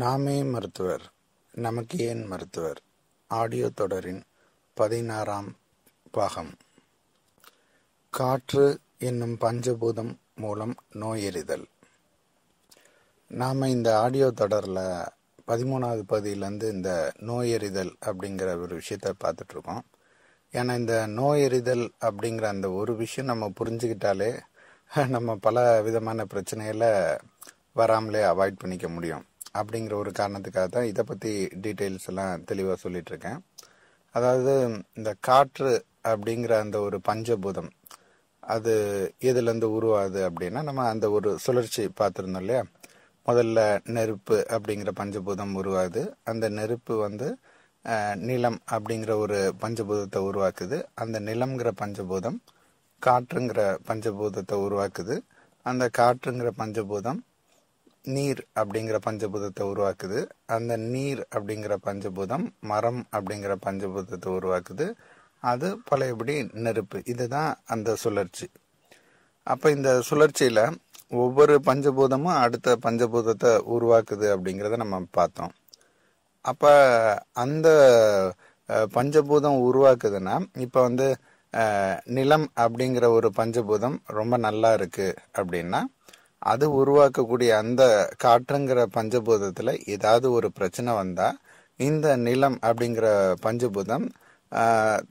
நாமே மருத்துவர் நமக்கு ஏன் மருத்துவர் ஆடியோ தொடரின் பதினாறாம் பாகம் காற்று என்னும் பஞ்சபூதம் மூலம் எறிதல் நாம் இந்த ஆடியோ தொடரில் பதிமூணாவது பகுதியிலேருந்து இந்த எறிதல் அப்படிங்கிற ஒரு விஷயத்த பார்த்துட்ருக்கோம் ஏன்னா இந்த எறிதல் அப்படிங்கிற அந்த ஒரு விஷயம் நம்ம புரிஞ்சுக்கிட்டாலே நம்ம பல விதமான பிரச்சனைகளை வராமலே அவாய்ட் பண்ணிக்க முடியும் அப்படிங்கிற ஒரு காரணத்துக்காக தான் இதை பற்றி டீட்டெயில்ஸ் எல்லாம் தெளிவாக சொல்லிகிட்ருக்கேன் அதாவது இந்த காற்று அப்படிங்கிற அந்த ஒரு பஞ்சபூதம் அது எதுலேருந்து உருவாது அப்படின்னா நம்ம அந்த ஒரு சுழற்சி பார்த்துருந்தோம் இல்லையா முதல்ல நெருப்பு அப்படிங்கிற பஞ்சபூதம் உருவாது அந்த நெருப்பு வந்து நிலம் அப்படிங்கிற ஒரு பஞ்சபூதத்தை உருவாக்குது அந்த நிலம்ங்கிற பஞ்சபூதம் காற்றுங்கிற பஞ்சபூதத்தை உருவாக்குது அந்த காற்றுங்கிற பஞ்சபூதம் நீர் அப்படிங்கிற பஞ்சபூதத்தை உருவாக்குது அந்த நீர் அப்படிங்கிற பஞ்சபூதம் மரம் அப்படிங்கிற பஞ்சபூதத்தை உருவாக்குது அது பழையபடி நெருப்பு இதுதான் அந்த சுழற்சி அப்போ இந்த சுழற்சியில் ஒவ்வொரு பஞ்சபூதமும் அடுத்த பஞ்சபூதத்தை உருவாக்குது அப்படிங்கிறத நம்ம பார்த்தோம் அப்போ அந்த பஞ்சபூதம் உருவாக்குதுன்னா இப்போ வந்து நிலம் அப்படிங்கிற ஒரு பஞ்சபூதம் ரொம்ப நல்லா இருக்குது அப்படின்னா அது உருவாக்கக்கூடிய அந்த காற்றுங்கிற பஞ்சபூதத்தில் ஏதாவது ஒரு பிரச்சனை வந்தால் இந்த நிலம் அப்படிங்கிற பஞ்சபூதம்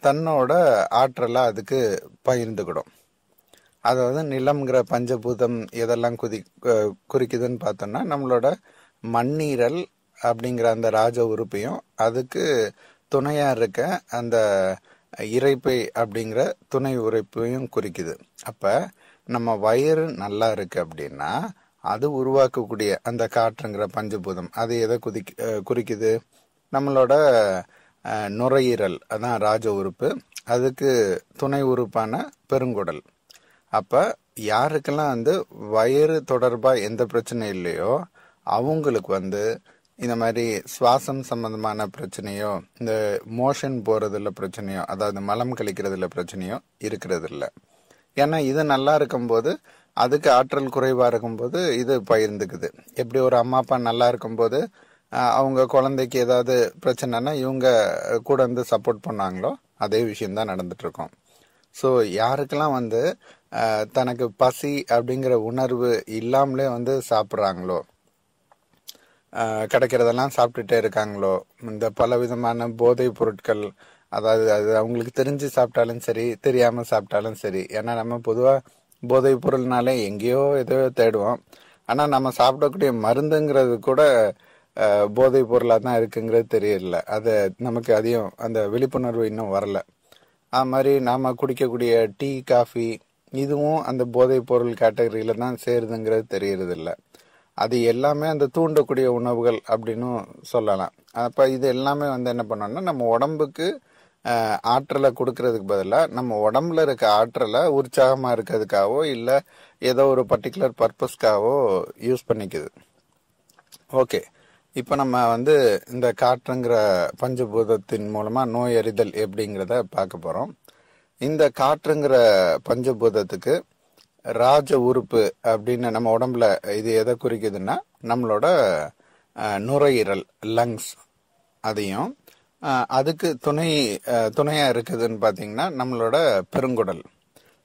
தன்னோட ஆற்றலை அதுக்கு பகிர்ந்துக்கிடும் அதாவது நிலம்ங்கிற பஞ்சபூதம் எதெல்லாம் குதி குறிக்குதுன்னு பார்த்தோம்னா நம்மளோட மண்ணீரல் அப்படிங்கிற அந்த ராஜ உறுப்பையும் அதுக்கு துணையாக இருக்க அந்த இறைப்பை அப்படிங்கிற துணை உரைப்பையும் குறிக்குது அப்போ நம்ம வயிறு நல்லா இருக்கு அப்படின்னா அது உருவாக்கக்கூடிய அந்த காற்றுங்கிற பஞ்சபூதம் அது எதை குதி குறிக்குது நம்மளோட நுரையீரல் அதான் ராஜ உறுப்பு அதுக்கு துணை உறுப்பான பெருங்குடல் அப்போ யாருக்கெல்லாம் வந்து வயிறு தொடர்பாக எந்த பிரச்சனை இல்லையோ அவங்களுக்கு வந்து இந்த மாதிரி சுவாசம் சம்பந்தமான பிரச்சனையோ இந்த மோஷன் போகிறதில் பிரச்சனையோ அதாவது மலம் கழிக்கிறதுல பிரச்சனையோ இருக்கிறது இல்லை ஏன்னா இது நல்லா இருக்கும்போது அதுக்கு ஆற்றல் குறைவாக இருக்கும்போது இது பகிர்ந்துக்குது எப்படி ஒரு அம்மா அப்பா நல்லா இருக்கும்போது அவங்க குழந்தைக்கு ஏதாவது பிரச்சனைனா இவங்க கூட இருந்து சப்போர்ட் பண்ணாங்களோ அதே விஷயம்தான் நடந்துட்டுருக்கோம் ஸோ யாருக்கெல்லாம் வந்து தனக்கு பசி அப்படிங்கிற உணர்வு இல்லாமலே வந்து சாப்பிட்றாங்களோ கிடைக்கிறதெல்லாம் சாப்பிட்டுட்டே இருக்காங்களோ இந்த பல விதமான போதைப் பொருட்கள் அதாவது அது அவங்களுக்கு தெரிஞ்சு சாப்பிட்டாலும் சரி தெரியாமல் சாப்பிட்டாலும் சரி ஏன்னா நம்ம பொதுவாக போதை பொருள்னாலே எங்கேயோ ஏதோ தேடுவோம் ஆனால் நம்ம சாப்பிடக்கூடிய மருந்துங்கிறது கூட போதை பொருளாக தான் இருக்குங்கிறது தெரியல அதை நமக்கு அதிகம் அந்த விழிப்புணர்வு இன்னும் வரல அது மாதிரி நாம் குடிக்கக்கூடிய டீ காஃபி இதுவும் அந்த போதைப் பொருள் கேட்டகரியில் தான் சேருதுங்கிறது தெரியறதில்ல அது எல்லாமே அந்த தூண்டக்கூடிய உணவுகள் அப்படின்னு சொல்லலாம் அப்போ இது எல்லாமே வந்து என்ன பண்ணோம்னா நம்ம உடம்புக்கு ஆற்றலை கொடுக்கறதுக்கு பதிலாக நம்ம உடம்புல இருக்க ஆற்றலை உற்சாகமாக இருக்கிறதுக்காகவோ இல்லை ஏதோ ஒரு பர்டிகுலர் பர்பஸ்க்காகவோ யூஸ் பண்ணிக்குது ஓகே இப்போ நம்ம வந்து இந்த காற்றுங்கிற பஞ்சபூதத்தின் மூலமாக நோய் அறிதல் எப்படிங்கிறத பார்க்க போகிறோம் இந்த காற்றுங்கிற பஞ்சபூதத்துக்கு ராஜ உறுப்பு அப்படின்னு நம்ம உடம்புல இது எதை குறிக்குதுன்னா நம்மளோட நுரையீரல் லங்ஸ் அதையும் அதுக்கு துணை துணையாக இருக்குதுன்னு பார்த்தீங்கன்னா நம்மளோட பெருங்குடல்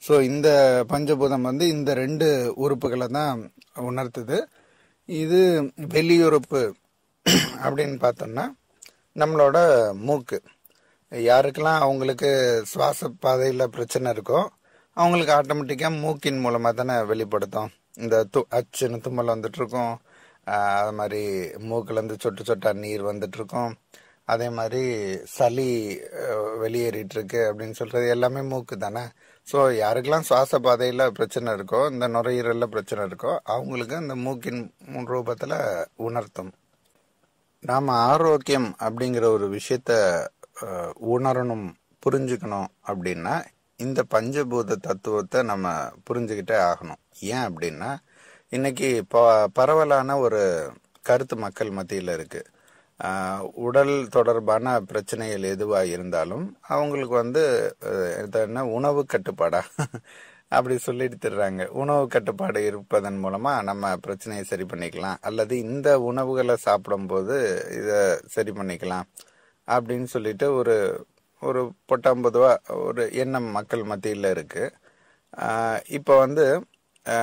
ஸோ இந்த பஞ்சபூதம் வந்து இந்த ரெண்டு உறுப்புகளை தான் உணர்த்துது இது வெளியுறுப்பு அப்படின்னு பார்த்தோம்னா நம்மளோட மூக்கு யாருக்கெல்லாம் அவங்களுக்கு சுவாச பாதையில் பிரச்சனை இருக்கோ அவங்களுக்கு ஆட்டோமேட்டிக்காக மூக்கின் மூலமாக தானே வெளிப்படுத்தும் இந்த து அச்சுன்னு தும்மல் வந்துட்டுருக்கோம் அது மாதிரி மூக்குலேருந்து சொட்டு சொட்டா நீர் வந்துட்டுருக்கோம் அதே மாதிரி சளி வெளியேறிட்டு இருக்கு அப்படின்னு சொல்றது எல்லாமே மூக்கு தானே ஸோ யாருக்கெல்லாம் சுவாச பாதையில் பிரச்சனை இருக்கோ இந்த நுரையீரலில் பிரச்சனை இருக்கோ அவங்களுக்கு இந்த மூக்கின் ரூபத்தில் உணர்த்தும் நாம் ஆரோக்கியம் அப்படிங்கிற ஒரு விஷயத்த உணரணும் புரிஞ்சுக்கணும் அப்படின்னா இந்த பஞ்சபூத தத்துவத்தை நம்ம புரிஞ்சுக்கிட்டே ஆகணும் ஏன் அப்படின்னா இன்னைக்கு ப பரவலான ஒரு கருத்து மக்கள் மத்தியில் இருக்குது உடல் தொடர்பான பிரச்சனைகள் எதுவாக இருந்தாலும் அவங்களுக்கு வந்து என்ன உணவு கட்டுப்பாடா அப்படி சொல்லிட்டு தர்றாங்க உணவு கட்டுப்பாடு இருப்பதன் மூலமாக நம்ம பிரச்சனையை சரி பண்ணிக்கலாம் அல்லது இந்த உணவுகளை சாப்பிடும்போது இதை சரி பண்ணிக்கலாம் அப்படின்னு சொல்லிட்டு ஒரு ஒரு பொட்டாம்பதுவா ஒரு எண்ணம் மக்கள் மத்தியில் இருக்குது இப்போ வந்து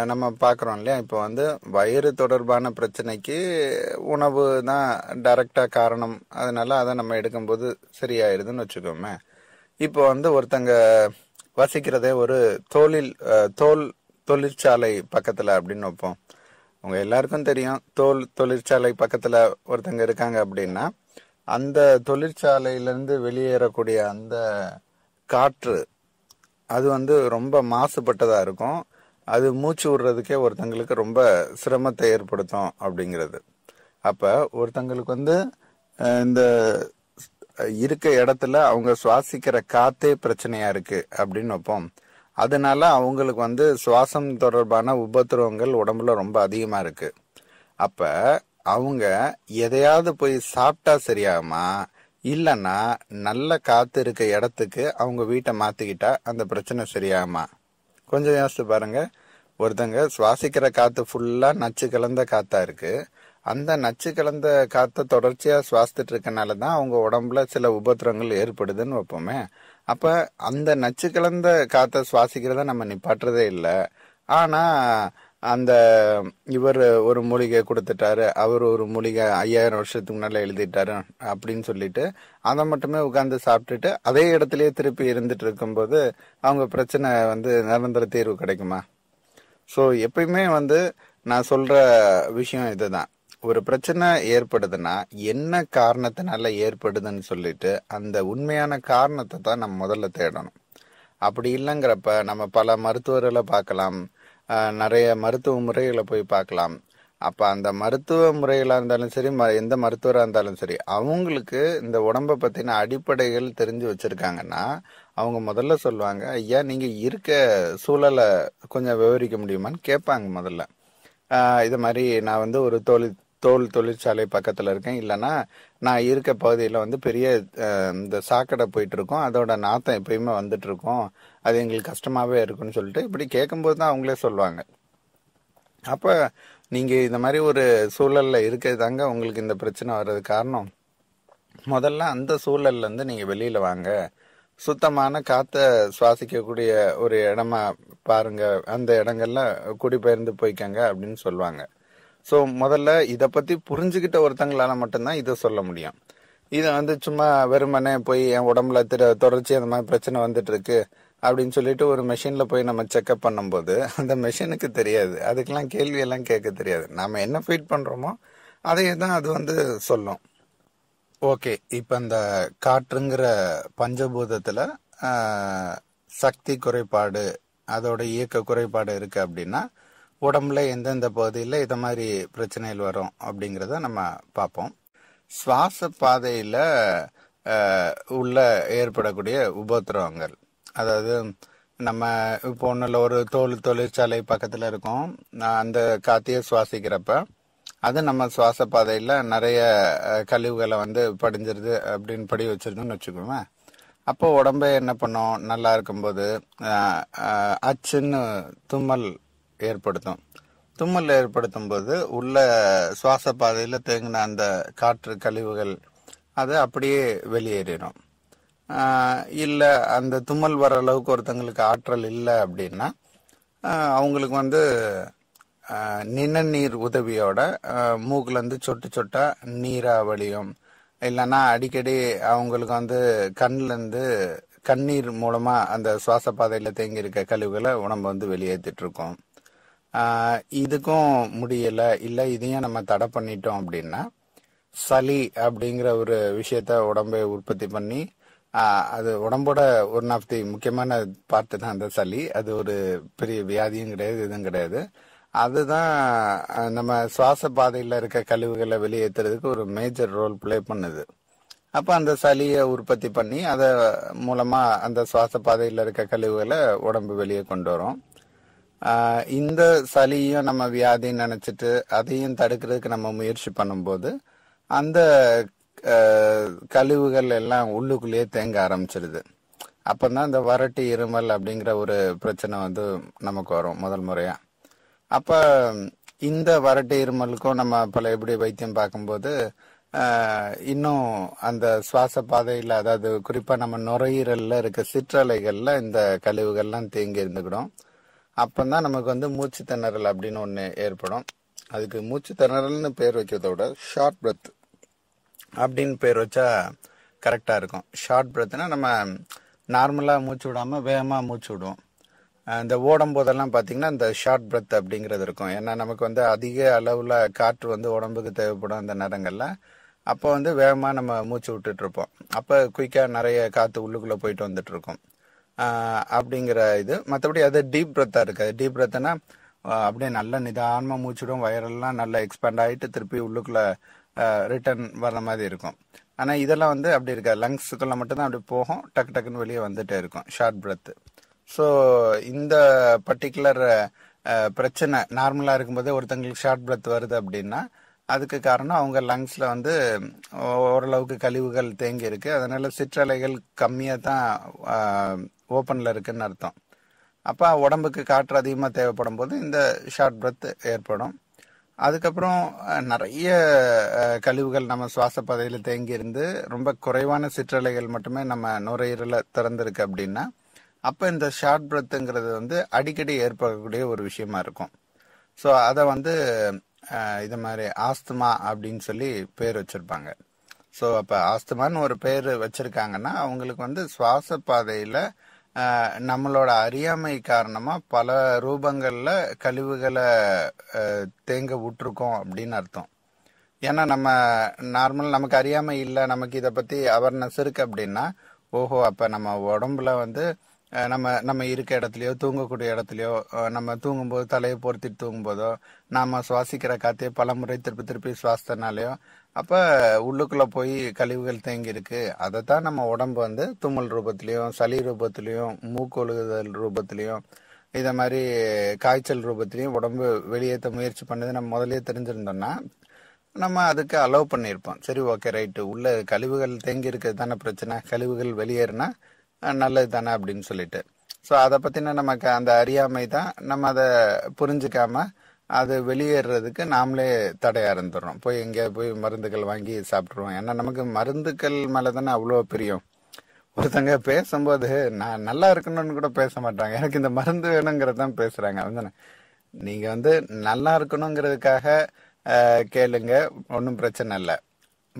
நம்ம பார்க்குறோம் இல்லையா இப்போ வந்து வயிறு தொடர்பான பிரச்சனைக்கு உணவு தான் டைரக்டாக காரணம் அதனால அதை நம்ம எடுக்கும்போது சரியாயிருதுன்னு வச்சுக்கோமே இப்போ வந்து ஒருத்தங்க வசிக்கிறதே ஒரு தோலில் தோல் தொழிற்சாலை பக்கத்தில் அப்படின்னு வைப்போம் உங்கள் எல்லாருக்கும் தெரியும் தோல் தொழிற்சாலை பக்கத்தில் ஒருத்தங்க இருக்காங்க அப்படின்னா அந்த தொழிற்சாலையிலேருந்து வெளியேறக்கூடிய அந்த காற்று அது வந்து ரொம்ப மாசுபட்டதாக இருக்கும் அது மூச்சு விடுறதுக்கே ஒருத்தங்களுக்கு ரொம்ப சிரமத்தை ஏற்படுத்தும் அப்படிங்கிறது அப்போ ஒருத்தங்களுக்கு வந்து இந்த இருக்க இடத்துல அவங்க சுவாசிக்கிற காத்தே பிரச்சனையா இருக்கு அப்படின்னு வைப்போம் அதனால அவங்களுக்கு வந்து சுவாசம் தொடர்பான உபத்திரவங்கள் உடம்புல ரொம்ப அதிகமா இருக்கு அப்ப அவங்க எதையாவது போய் சாப்பிட்டா சரியாகுமா இல்லைன்னா நல்ல காத்து இருக்க இடத்துக்கு அவங்க வீட்டை மாத்திக்கிட்டா அந்த பிரச்சனை சரியாகுமா கொஞ்சம் யோசித்து பாருங்கள் ஒருத்தங்க சுவாசிக்கிற காற்று ஃபுல்லாக நச்சு கலந்த காற்றாக இருக்குது அந்த நச்சு கலந்த காற்றை தொடர்ச்சியாக சுவாசித்துட்டு இருக்கனால தான் அவங்க உடம்புல சில உபத்திரங்கள் ஏற்படுதுன்னு வைப்போமே அப்போ அந்த நச்சு கலந்த காற்றை சுவாசிக்கிறத நம்ம நிப்பாட்டுறதே இல்லை ஆனால் அந்த இவர் ஒரு மூலிகை கொடுத்துட்டாரு அவர் ஒரு மூலிகை ஐயாயிரம் வருஷத்துக்கு முன்னால எழுதிட்டாரு அப்படின்னு சொல்லிட்டு அதை மட்டுமே உட்காந்து சாப்பிட்டுட்டு அதே இடத்துலயே திருப்பி இருந்துட்டு இருக்கும்போது அவங்க பிரச்சனை வந்து நிரந்தர தீர்வு கிடைக்குமா ஸோ எப்பயுமே வந்து நான் சொல்ற விஷயம் இதுதான் ஒரு பிரச்சனை ஏற்படுதுன்னா என்ன காரணத்தினால ஏற்படுதுன்னு சொல்லிட்டு அந்த உண்மையான காரணத்தை தான் நம்ம முதல்ல தேடணும் அப்படி இல்லைங்கிறப்ப நம்ம பல மருத்துவர்களை பார்க்கலாம் நிறைய மருத்துவ முறைகளை போய் பார்க்கலாம் அப்போ அந்த மருத்துவ முறைகளாக இருந்தாலும் சரி ம எந்த மருத்துவராக இருந்தாலும் சரி அவங்களுக்கு இந்த உடம்பை பற்றின அடிப்படைகள் தெரிஞ்சு வச்சுருக்காங்கன்னா அவங்க முதல்ல சொல்லுவாங்க ஐயா நீங்கள் இருக்க சூழலை கொஞ்சம் விவரிக்க முடியுமான்னு கேட்பாங்க முதல்ல இது மாதிரி நான் வந்து ஒரு தொழில் தோல் தொழிற்சாலை பக்கத்தில் இருக்கேன் இல்லைன்னா நான் இருக்க பகுதியில் வந்து பெரிய இந்த சாக்கடை போயிட்டுருக்கோம் அதோட நாத்தம் எப்பயுமே வந்துட்டுருக்கோம் அது எங்களுக்கு கஷ்டமாகவே இருக்குன்னு சொல்லிட்டு இப்படி கேட்கும்போது தான் அவங்களே சொல்லுவாங்க அப்போ நீங்கள் இந்த மாதிரி ஒரு சூழலில் இருக்கிறதாங்க உங்களுக்கு இந்த பிரச்சனை வர்றது காரணம் முதல்ல அந்த சூழல்லேருந்து நீங்கள் வெளியில் வாங்க சுத்தமான காற்றை சுவாசிக்கக்கூடிய ஒரு இடமா பாருங்க அந்த இடங்கள்ல குடிபெயர்ந்து போய்க்கங்க அப்படின்னு சொல்லுவாங்க ஸோ முதல்ல இதை பற்றி புரிஞ்சுக்கிட்ட ஒருத்தங்களால் மட்டும்தான் இதை சொல்ல முடியும் இதை வந்து சும்மா வெறுமனே போய் என் உடம்புல திரு தொடர்ச்சி அந்த மாதிரி பிரச்சனை வந்துட்டு இருக்கு அப்படின்னு சொல்லிட்டு ஒரு மெஷினில் போய் நம்ம செக்அப் பண்ணும்போது அந்த மெஷினுக்கு தெரியாது அதுக்கெல்லாம் கேள்வியெல்லாம் கேட்க தெரியாது நாம் என்ன ஃபீட் பண்ணுறோமோ அதையே தான் அது வந்து சொல்லும் ஓகே இப்போ இந்த காற்றுங்கிற பஞ்சபூதத்தில் சக்தி குறைபாடு அதோட இயக்க குறைபாடு இருக்குது அப்படின்னா உடம்புல எந்தெந்த பகுதியில் இதை மாதிரி பிரச்சனைகள் வரும் அப்படிங்கிறத நம்ம பார்ப்போம் சுவாச பாதையில் உள்ள ஏற்படக்கூடிய உபத்திரவங்கள் அதாவது நம்ம இப்போ ஒன்றில் ஒரு தோல் தொழிற்சாலை பக்கத்தில் இருக்கோம் அந்த காத்தியை சுவாசிக்கிறப்ப அது நம்ம சுவாச பாதையில் நிறைய கழிவுகளை வந்து படிஞ்சிருது அப்படின்னு படி வச்சிருந்தோம்னு வச்சுக்கோமே அப்போ உடம்பே என்ன பண்ணும் நல்லா இருக்கும்போது அச்சுன்னு தும்மல் ஏற்படுத்தும் தும்மல் ஏற்படுத்தும் போது உள்ள சுவாச பாதையில் தேங்கின அந்த காற்று கழிவுகள் அது அப்படியே வெளியேறிடும் இல்லை அந்த தும்மல் வர அளவுக்கு ஒருத்தங்களுக்கு ஆற்றல் இல்லை அப்படின்னா அவங்களுக்கு வந்து நிணநீர் உதவியோட மூக்குலேருந்து சொட்டு சொட்டா நீரா வழியும் இல்லைன்னா அடிக்கடி அவங்களுக்கு வந்து கண்ணிலேருந்து கண்ணீர் மூலமாக அந்த சுவாச பாதையில் தேங்கியிருக்க கழிவுகளை உடம்பு வந்து வெளியேற்றிட்டு இருக்கோம் இதுக்கும் முடியல இல்லை இதையும் நம்ம தடை பண்ணிட்டோம் அப்படின்னா சளி அப்படிங்கிற ஒரு விஷயத்த உடம்பை உற்பத்தி பண்ணி அது உடம்போட ஒன் ஆஃப் தி முக்கியமான பார்ட்டு தான் அந்த சளி அது ஒரு பெரிய வியாதியும் கிடையாது இதுவும் கிடையாது அதுதான் நம்ம சுவாச பாதையில் இருக்க கழிவுகளை வெளியேற்றுறதுக்கு ஒரு மேஜர் ரோல் பிளே பண்ணுது அப்போ அந்த சளியை உற்பத்தி பண்ணி அதை மூலமாக அந்த சுவாச பாதையில் இருக்க கழிவுகளை உடம்பு வெளியே கொண்டு வரும் இந்த சளியும் நம்ம வியாதின்னு நினச்சிட்டு அதையும் தடுக்கிறதுக்கு நம்ம முயற்சி பண்ணும்போது அந்த கழிவுகள் எல்லாம் உள்ளுக்குள்ளேயே தேங்க ஆரம்பிச்சிடுது அப்போ தான் இந்த வறட்டு இருமல் அப்படிங்கிற ஒரு பிரச்சனை வந்து நமக்கு வரும் முதல் முறையாக அப்போ இந்த வறட்டு இருமலுக்கும் நம்ம பல எப்படி வைத்தியம் பார்க்கும்போது இன்னும் அந்த சுவாச பாதையில் அதாவது குறிப்பாக நம்ம நுரையீரலில் இருக்க சிற்றலைகளில் இந்த கழிவுகள்லாம் தேங்கி இருந்துக்கிடும் தான் நமக்கு வந்து மூச்சு திணறல் அப்படின்னு ஒன்று ஏற்படும் அதுக்கு மூச்சு திணறல்னு பேர் வைக்கிறத விட ஷார்ட் பிரெத் அப்படின்னு பேர் வச்சா கரெக்டாக இருக்கும் ஷார்ட் பிரெத்னா நம்ம நார்மலாக மூச்சு விடாமல் வேகமாக மூச்சு விடுவோம் இந்த ஓடும் போதெல்லாம் பார்த்தீங்கன்னா இந்த ஷார்ட் பிரெத் அப்படிங்கிறது இருக்கும் ஏன்னா நமக்கு வந்து அதிக அளவில் காற்று வந்து உடம்புக்கு தேவைப்படும் அந்த நேரங்களில் அப்போ வந்து வேகமாக நம்ம மூச்சு விட்டுட்டு இருப்போம் அப்போ குயிக்காக நிறைய காற்று உள்ளுக்குள்ளே போயிட்டு வந்துட்டு இருக்கோம் அப்படிங்கிற இது மற்றபடி அது டீப் பிரத்தாக இருக்காது டீப் பிரத்னா அப்படியே நல்ல நிதானமாக மூச்சுடும் வயரெல்லாம் நல்லா எக்ஸ்பேண்ட் ஆகிட்டு திருப்பி உள்ளுக்குள்ளே ரிட்டர்ன் வர்ற மாதிரி இருக்கும் ஆனால் இதெல்லாம் வந்து அப்படி இருக்காது லங்ஸுக்குள்ள மட்டும்தான் அப்படி போகும் டக்கு டக்குன்னு வெளியே வந்துட்டே இருக்கும் ஷார்ட் பிரத் ஸோ இந்த பர்டிகுலர் பிரச்சனை நார்மலாக இருக்கும்போதே ஒருத்தங்களுக்கு ஷார்ட் பிரத் வருது அப்படின்னா அதுக்கு காரணம் அவங்க லங்ஸில் வந்து ஓரளவுக்கு கழிவுகள் தேங்கி இருக்கு அதனால சிற்றலைகள் கம்மியாக தான் ஓப்பனில் இருக்குதுன்னு அர்த்தம் அப்போ உடம்புக்கு காற்று அதிகமாக தேவைப்படும் போது இந்த ஷார்ட் பிரத் ஏற்படும் அதுக்கப்புறம் நிறைய கழிவுகள் நம்ம சுவாச பாதையில் தேங்கியிருந்து ரொம்ப குறைவான சிற்றலைகள் மட்டுமே நம்ம நுரையீரலில் திறந்திருக்கு அப்படின்னா அப்போ இந்த ஷார்ட் பிரத்துங்கிறது வந்து அடிக்கடி ஏற்படக்கூடிய ஒரு விஷயமா இருக்கும் ஸோ அதை வந்து இது மாதிரி ஆஸ்துமா அப்படின்னு சொல்லி பேர் வச்சுருப்பாங்க ஸோ அப்போ ஆஸ்துமான்னு ஒரு பேர் வச்சுருக்காங்கன்னா அவங்களுக்கு வந்து சுவாச பாதையில் நம்மளோட அறியாமை காரணமாக பல ரூபங்களில் கழிவுகளை தேங்க விட்டுருக்கோம் அப்படின்னு அர்த்தம் ஏன்னா நம்ம நார்மல் நமக்கு அறியாமை இல்லை நமக்கு இதை பற்றி அவேர்னஸ் இருக்குது அப்படின்னா ஓஹோ அப்போ நம்ம உடம்புல வந்து நம்ம நம்ம இருக்க இடத்துலையோ தூங்கக்கூடிய இடத்துலையோ நம்ம தூங்கும்போது தலையை பொருத்திட்டு தூங்கும்போதோ நாம் சுவாசிக்கிற காத்தே பல முறை திருப்பி திருப்பி சுவாசித்தனாலேயோ அப்போ உள்ளுக்குள்ளே போய் கழிவுகள் தேங்கி இருக்கு அதை தான் நம்ம உடம்பு வந்து தும்மல் ரூபத்திலையும் சளி ரூபத்திலையும் மூக்கொழுகுதல் ரூபத்திலையும் இதை மாதிரி காய்ச்சல் ரூபத்திலையும் உடம்பு வெளியேற்ற முயற்சி பண்ணது நம்ம முதலே தெரிஞ்சிருந்தோம்னா நம்ம அதுக்கு அலோவ் பண்ணியிருப்போம் சரி ஓகே ரைட்டு உள்ள கழிவுகள் தேங்கி இருக்கிறது தானே பிரச்சனை கழிவுகள் வெளியேறினா நல்லது தானே அப்படின்னு சொல்லிட்டு ஸோ அதை பற்றின நமக்கு அந்த அறியாமை தான் நம்ம அதை புரிஞ்சுக்காம அது வெளியேறதுக்கு நாமளே தடையாக இருந்துடுறோம் போய் எங்கேயா போய் மருந்துகள் வாங்கி சாப்பிட்ருவோம் ஏன்னா நமக்கு மருந்துகள் மேலே தானே அவ்வளோ பிரியம் ஒருத்தங்க பேசும்போது நான் நல்லா இருக்கணும்னு கூட பேச மாட்டாங்க எனக்கு இந்த மருந்து வேணுங்கிறது தான் பேசுகிறாங்க அதுதானே நீங்கள் வந்து நல்லா இருக்கணுங்கிறதுக்காக கேளுங்க ஒன்றும் பிரச்சனை இல்லை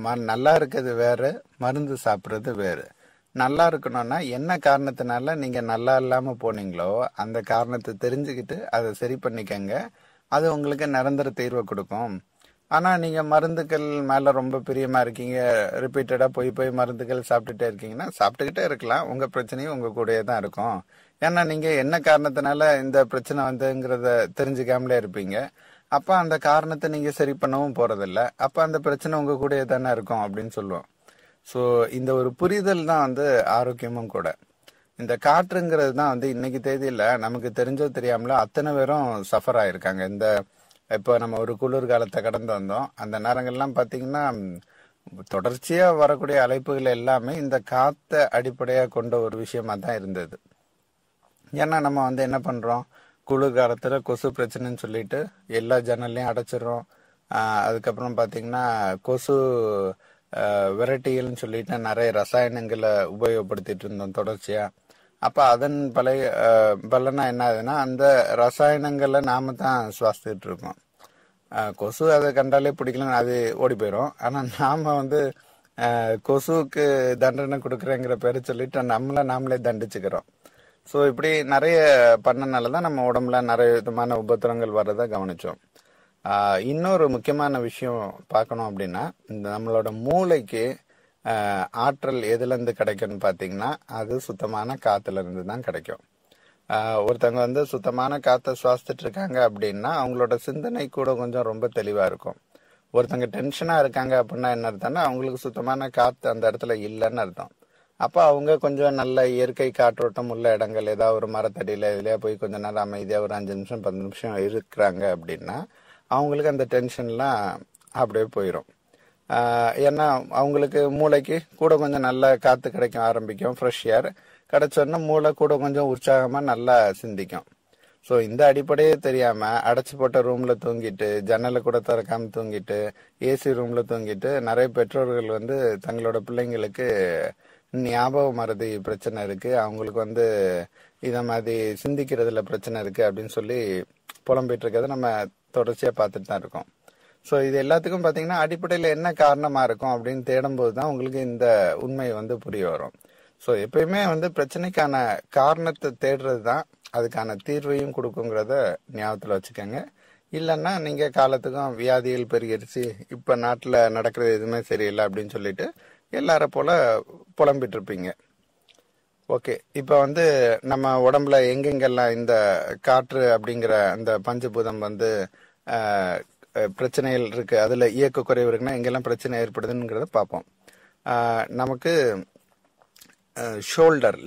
ம நல்லா இருக்கிறது வேறு மருந்து சாப்பிட்றது வேறு நல்லா இருக்கணும்னா என்ன காரணத்தினால நீங்க நல்லா இல்லாம போனீங்களோ அந்த காரணத்தை தெரிஞ்சுக்கிட்டு அதை சரி பண்ணிக்கங்க அது உங்களுக்கு நிரந்தர தீர்வை கொடுக்கும் ஆனால் நீங்கள் மருந்துகள் மேலே ரொம்ப பிரியமாக இருக்கீங்க ரிப்பீட்டடாக போய் போய் மருந்துகள் சாப்பிட்டுட்டே இருக்கீங்கன்னா சாப்பிட்டுக்கிட்டே இருக்கலாம் உங்கள் பிரச்சனையும் உங்கள் கூடயே தான் இருக்கும் ஏன்னா நீங்கள் என்ன காரணத்தினால இந்த பிரச்சனை வந்துங்கிறத தெரிஞ்சுக்காமலே இருப்பீங்க அப்போ அந்த காரணத்தை நீங்கள் சரி பண்ணவும் போகிறதில்ல அப்போ அந்த பிரச்சனை உங்கள் கூடயே தானே இருக்கும் அப்படின்னு சொல்லுவோம் ஸோ இந்த ஒரு புரிதல் தான் வந்து ஆரோக்கியமும் கூட இந்த காற்றுங்கிறது தான் வந்து இன்னைக்கு தேதியில் நமக்கு தெரிஞ்சோ தெரியாமல அத்தனை பேரும் சஃபர் ஆயிருக்காங்க இந்த இப்போ நம்ம ஒரு குளிர் காலத்தை கடந்து வந்தோம் அந்த நேரங்கள்லாம் பார்த்தீங்கன்னா தொடர்ச்சியாக வரக்கூடிய அழைப்புகள் எல்லாமே இந்த காற்றை அடிப்படையாக கொண்ட ஒரு விஷயமா தான் இருந்தது ஏன்னா நம்ம வந்து என்ன பண்ணுறோம் குளிர்காலத்தில் கொசு பிரச்சனைன்னு சொல்லிட்டு எல்லா ஜன்னல்லையும் அடைச்சிடுறோம் அதுக்கப்புறம் பார்த்தீங்கன்னா கொசு விரட்டியல்னு சொல்லிட்டு நிறைய ரசாயனங்களை உபயோகப்படுத்திட்டு இருந்தோம் தொடர்ச்சியா அப்ப அதன் பழைய பலனா என்ன ஆகுதுன்னா அந்த ரசாயனங்களை நாம தான் சுவாசித்துட்டு இருக்கோம் கொசு அதை கண்டாலே பிடிக்கலன்னு அது ஓடி போயிடும் ஆனா நாம வந்து கொசுவுக்கு தண்டனை கொடுக்குறேங்கிற பேரை சொல்லிட்டு நம்மளை நாமளே தண்டிச்சுக்கிறோம் ஸோ இப்படி நிறைய பண்ணனால தான் நம்ம உடம்புல நிறைய விதமான உபத்திரங்கள் வர்றதை கவனிச்சோம் இன்னொரு முக்கியமான விஷயம் பார்க்கணும் அப்படின்னா இந்த நம்மளோட மூளைக்கு ஆற்றல் எதுலேருந்து கிடைக்கும்னு பார்த்தீங்கன்னா அது சுத்தமான காற்றுலேருந்து தான் கிடைக்கும் ஒருத்தவங்க வந்து சுத்தமான காற்றை சுவாசிச்சுட்டு இருக்காங்க அப்படின்னா அவங்களோட சிந்தனை கூட கொஞ்சம் ரொம்ப தெளிவாக இருக்கும் ஒருத்தவங்க டென்ஷனாக இருக்காங்க அப்படின்னா என்ன அர்த்தம்னா அவங்களுக்கு சுத்தமான காற்று அந்த இடத்துல இல்லைன்னு அர்த்தம் அப்போ அவங்க கொஞ்சம் நல்ல இயற்கை காற்றோட்டம் உள்ள இடங்கள் ஏதாவது ஒரு மரத்தடியில் இதுலேயே போய் கொஞ்சம் நேரம் அமைதியாக ஒரு அஞ்சு நிமிஷம் பத்து நிமிஷம் இருக்கிறாங்க அப்படின்னா அவங்களுக்கு அந்த டென்ஷன்லாம் அப்படியே போயிடும் ஏன்னா அவங்களுக்கு மூளைக்கு கூட கொஞ்சம் நல்லா காற்று கிடைக்க ஆரம்பிக்கும் ஃப்ரெஷ் ஏர் கிடச்சோன்னா மூளை கூட கொஞ்சம் உற்சாகமாக நல்லா சிந்திக்கும் ஸோ இந்த அடிப்படையே தெரியாமல் அடைச்சி போட்ட ரூமில் தூங்கிட்டு ஜன்னலை கூட திறக்காமல் தூங்கிட்டு ஏசி ரூமில் தூங்கிட்டு நிறைய பெற்றோர்கள் வந்து தங்களோட பிள்ளைங்களுக்கு ஞாபக மறதி பிரச்சனை இருக்குது அவங்களுக்கு வந்து இதை மாதிரி சிந்திக்கிறதுல பிரச்சனை இருக்குது அப்படின்னு சொல்லி புலம்பிகிட்டு இருக்கிறத நம்ம தொடர்ச்சியாக பார்த்துட்டு தான் இருக்கோம் ஸோ இது எல்லாத்துக்கும் பார்த்தீங்கன்னா அடிப்படையில் என்ன காரணமாக இருக்கும் அப்படின்னு தேடும்போது தான் உங்களுக்கு இந்த உண்மை வந்து புரிய வரும் ஸோ எப்பயுமே வந்து பிரச்சனைக்கான காரணத்தை தேடுறது தான் அதுக்கான தீர்வையும் கொடுக்குங்கிறத ஞாபகத்தில் வச்சுக்கோங்க இல்லைன்னா நீங்கள் காலத்துக்கும் வியாதிகள் பெருகிருச்சு இப்போ நாட்டில் நடக்கிறது எதுவுமே சரியில்லை அப்படின்னு சொல்லிட்டு எல்லார போல் புலம்பிட்டுருப்பீங்க ஓகே இப்போ வந்து நம்ம உடம்புல எங்கெங்கெல்லாம் இந்த காற்று அப்படிங்கிற அந்த பஞ்சபூதம் வந்து பிரச்சனைகள் இருக்குது அதில் இயக்க குறைவு இருக்குன்னா எங்கெல்லாம் பிரச்சனை ஏற்படுதுங்கிறத பார்ப்போம் நமக்கு ஷோல்டர்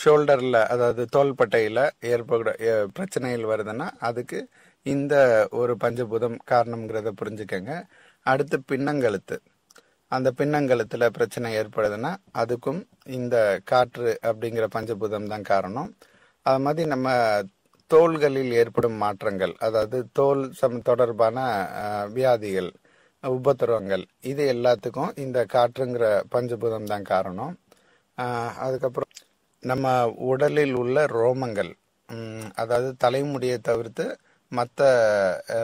ஷோல்டரில் அதாவது தோள்பட்டையில் ஏற்பட பிரச்சனைகள் வருதுன்னா அதுக்கு இந்த ஒரு பஞ்சபூதம் காரணம்ங்கிறத புரிஞ்சுக்கங்க அடுத்து பின்னங்கழுத்து அந்த பின்னங்கழுத்தில் பிரச்சனை ஏற்படுதுன்னா அதுக்கும் இந்த காற்று அப்படிங்கிற பஞ்சபூதம் தான் காரணம் அது மாதிரி நம்ம தோள்களில் ஏற்படும் மாற்றங்கள் அதாவது தோல் சம் தொடர்பான வியாதிகள் உபத்திரவங்கள் இது எல்லாத்துக்கும் இந்த காற்றுங்கிற பஞ்சபூதம் தான் காரணம் அதுக்கப்புறம் நம்ம உடலில் உள்ள ரோமங்கள் அதாவது தலைமுடியை தவிர்த்து மற்ற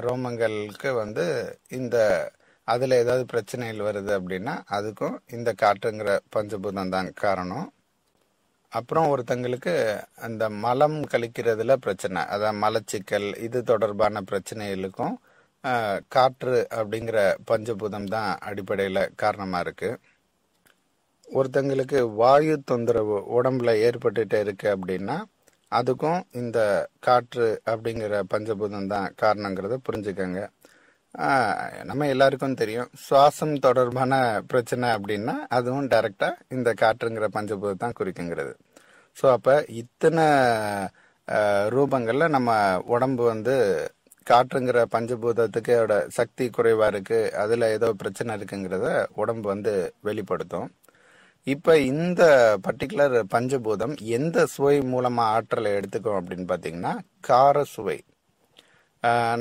ரோமங்களுக்கு வந்து இந்த அதில் ஏதாவது பிரச்சனைகள் வருது அப்படின்னா அதுக்கும் இந்த காற்றுங்கிற பஞ்சபூதம் தான் காரணம் அப்புறம் ஒருத்தங்களுக்கு அந்த மலம் கழிக்கிறதுல பிரச்சனை அதான் மலச்சிக்கல் இது தொடர்பான பிரச்சனைகளுக்கும் காற்று அப்படிங்கிற பஞ்சபூதம் தான் அடிப்படையில் காரணமாக இருக்குது ஒருத்தங்களுக்கு வாயு தொந்தரவு உடம்புல ஏற்பட்டுட்டே இருக்கு அப்படின்னா அதுக்கும் இந்த காற்று அப்படிங்கிற பஞ்சபூதம் தான் காரணங்கிறத புரிஞ்சுக்கோங்க நம்ம எல்லாருக்கும் தெரியும் சுவாசம் தொடர்பான பிரச்சனை அப்படின்னா அதுவும் டைரக்டாக இந்த காற்றுங்கிற பஞ்சபூதம் தான் குறிக்குங்கிறது ஸோ அப்போ இத்தனை ரூபங்களில் நம்ம உடம்பு வந்து காற்றுங்கிற பஞ்சபூதத்துக்கு அதோட சக்தி குறைவாக இருக்குது அதில் ஏதோ பிரச்சனை இருக்குங்கிறத உடம்பு வந்து வெளிப்படுத்தும் இப்போ இந்த பர்டிகுலர் பஞ்சபூதம் எந்த சுவை மூலமாக ஆற்றலை எடுத்துக்கும் அப்படின்னு பார்த்தீங்கன்னா கார சுவை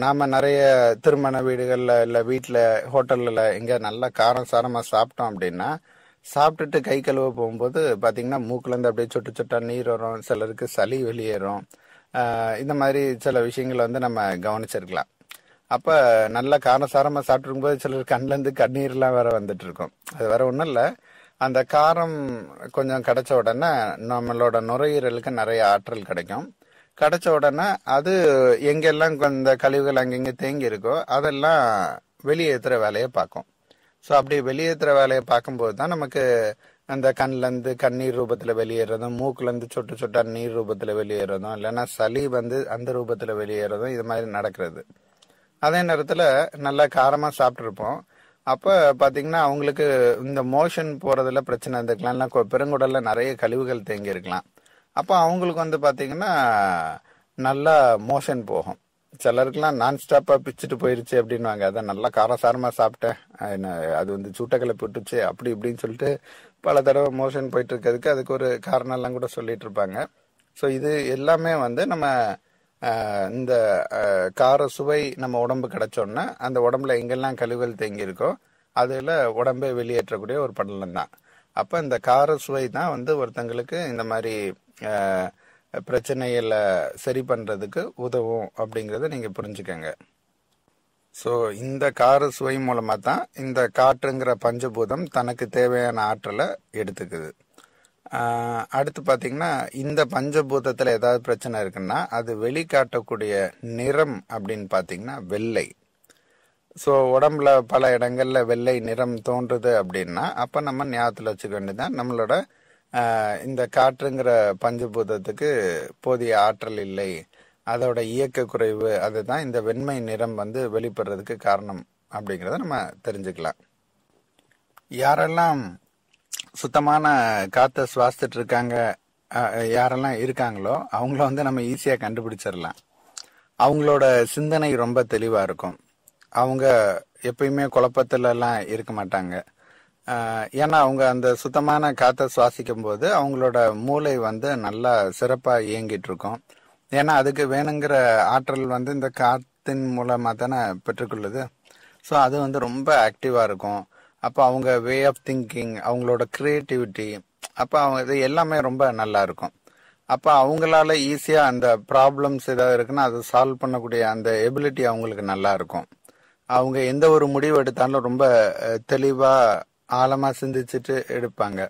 நாம் நிறைய திருமண வீடுகளில் இல்லை வீட்டில் ஹோட்டலில் எங்கே நல்லா காரம் சாரமாக சாப்பிட்டோம் அப்படின்னா சாப்பிட்டுட்டு கை கழுவ போகும்போது பார்த்தீங்கன்னா மூக்குலேருந்து அப்படியே சொட்டு சொட்டா நீர் வரும் சிலருக்கு சளி வெளியேறும் இந்த மாதிரி சில விஷயங்களை வந்து நம்ம கவனிச்சிருக்கலாம் அப்போ நல்லா காரசாரமாக சாப்பிட்ருக்கும்போது சிலர் கண்ணிலேருந்து கண்ணீர்லாம் வேற வந்துட்டு இருக்கும் அது வேற ஒன்றும் இல்லை அந்த காரம் கொஞ்சம் கிடைச்ச உடனே நம்மளோட நுரையீரலுக்கு நிறைய ஆற்றல் கிடைக்கும் கிடைச்ச உடனே அது எங்கெல்லாம் இந்த கழிவுகள் அங்கங்கே தேங்கி இருக்கோ அதெல்லாம் வெளியேற்றுற வேலையை பார்க்கும் ஸோ அப்படி வெளியேற்ற வேலையை பார்க்கும்போது தான் நமக்கு அந்த கண்லேருந்து கண்ணீர் ரூபத்தில் வெளியேறதும் மூக்குலேருந்து சொட்டு சொட்டா நீர் ரூபத்தில் வெளியேறதும் இல்லைன்னா சளி வந்து அந்த ரூபத்தில் வெளியேறதும் இது மாதிரி நடக்கிறது அதே நேரத்தில் நல்லா காரமாக சாப்பிட்ருப்போம் அப்போ பார்த்தீங்கன்னா அவங்களுக்கு இந்த மோஷன் போகிறதுல பிரச்சனை இருந்துக்கலாம் இல்லை பெருங்குடலில் நிறைய கழிவுகள் தேங்கியிருக்கலாம் அப்போ அவங்களுக்கு வந்து பார்த்தீங்கன்னா நல்லா மோஷன் போகும் சிலருக்குலாம் நான் ஸ்டாப்பாக பிச்சுட்டு போயிருச்சு அப்படின்வாங்க அதான் நல்லா காரசாரமாக சாப்பிட்டேன் என்ன அது வந்து சூட்டக்கலை போட்டுச்சு அப்படி இப்படின்னு சொல்லிட்டு பல தடவை மோஷன் போயிட்டு இருக்கிறதுக்கு அதுக்கு ஒரு காரணம் எல்லாம் கூட சொல்லிட்டு இருப்பாங்க ஸோ இது எல்லாமே வந்து நம்ம இந்த கார சுவை நம்ம உடம்பு கிடச்சோன்னா அந்த உடம்புல எங்கெல்லாம் கழிவுகள் தேங்கியிருக்கோ அதில் உடம்பை வெளியேற்றக்கூடிய ஒரு படலம் தான் அப்போ இந்த கார சுவை தான் வந்து ஒருத்தங்களுக்கு இந்த மாதிரி பிரச்சனைகளை சரி பண்ணுறதுக்கு உதவும் அப்படிங்கிறத நீங்கள் புரிஞ்சுக்கங்க ஸோ இந்த கார சுவை மூலமாக தான் இந்த காற்றுங்கிற பஞ்சபூதம் தனக்கு தேவையான ஆற்றலை எடுத்துக்குது அடுத்து பார்த்தீங்கன்னா இந்த பஞ்சபூதத்தில் ஏதாவது பிரச்சனை இருக்குன்னா அது வெளிக்காட்டக்கூடிய நிறம் அப்படின்னு பார்த்தீங்கன்னா வெள்ளை ஸோ உடம்புல பல இடங்களில் வெள்ளை நிறம் தோன்றுது அப்படின்னா அப்போ நம்ம ஞாபகத்தில் வச்சுக்க வேண்டியதான் நம்மளோட இந்த காற்றுங்கிற பஞ்சபூதத்துக்கு போதிய ஆற்றல் இல்லை அதோட இயக்க குறைவு அதுதான் இந்த வெண்மை நிறம் வந்து வெளிப்படுறதுக்கு காரணம் அப்படிங்கிறத நம்ம தெரிஞ்சுக்கலாம் யாரெல்லாம் சுத்தமான காற்றை சுவாசிட்டு இருக்காங்க யாரெல்லாம் இருக்காங்களோ அவங்கள வந்து நம்ம ஈஸியாக கண்டுபிடிச்சிடலாம் அவங்களோட சிந்தனை ரொம்ப தெளிவாக இருக்கும் அவங்க எப்பயுமே குழப்பத்திலலாம் இருக்க மாட்டாங்க ஏன்னா அவங்க அந்த சுத்தமான காற்றை சுவாசிக்கும் போது அவங்களோட மூளை வந்து நல்லா சிறப்பாக இயங்கிட்டு இருக்கும் ஏன்னா அதுக்கு வேணுங்கிற ஆற்றல் வந்து இந்த காற்றின் மூலமாக தானே பெற்றுக்கொள்ளுது ஸோ அது வந்து ரொம்ப ஆக்டிவாக இருக்கும் அப்போ அவங்க வே ஆஃப் திங்கிங் அவங்களோட க்ரியேட்டிவிட்டி அப்போ அவங்க இது எல்லாமே ரொம்ப நல்லா இருக்கும் அப்போ அவங்களால ஈஸியாக அந்த ப்ராப்ளம்ஸ் ஏதாவது இருக்குன்னா அதை சால்வ் பண்ணக்கூடிய அந்த எபிலிட்டி அவங்களுக்கு நல்லா இருக்கும் அவங்க எந்த ஒரு முடிவு எடுத்தாலும் ரொம்ப தெளிவாக ஆழமாக சிந்திச்சுட்டு எடுப்பாங்க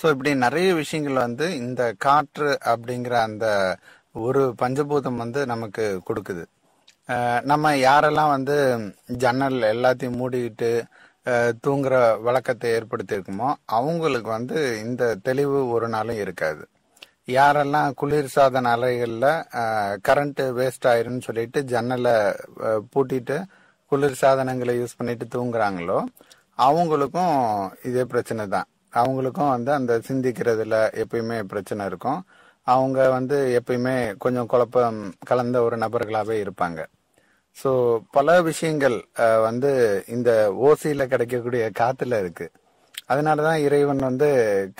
ஸோ இப்படி நிறைய விஷயங்கள் வந்து இந்த காற்று அப்படிங்கிற அந்த ஒரு பஞ்சபூதம் வந்து நமக்கு கொடுக்குது நம்ம யாரெல்லாம் வந்து ஜன்னல் எல்லாத்தையும் மூடிக்கிட்டு தூங்குற வழக்கத்தை ஏற்படுத்தியிருக்குமோ அவங்களுக்கு வந்து இந்த தெளிவு ஒரு நாளும் இருக்காது யாரெல்லாம் குளிர்சாதன அலைகளில் கரண்ட்டு வேஸ்ட் ஆயிரும்னு சொல்லிட்டு ஜன்னலை பூட்டிட்டு குளிர்சாதனங்களை யூஸ் பண்ணிட்டு தூங்குறாங்களோ அவங்களுக்கும் இதே பிரச்சனை தான் அவங்களுக்கும் வந்து அந்த சிந்திக்கிறதுல எப்பயுமே பிரச்சனை இருக்கும் அவங்க வந்து எப்பயுமே கொஞ்சம் குழப்பம் கலந்த ஒரு நபர்களாகவே இருப்பாங்க ஸோ பல விஷயங்கள் வந்து இந்த ஓசியில் கிடைக்கக்கூடிய காற்றுல இருக்கு அதனால தான் இறைவன் வந்து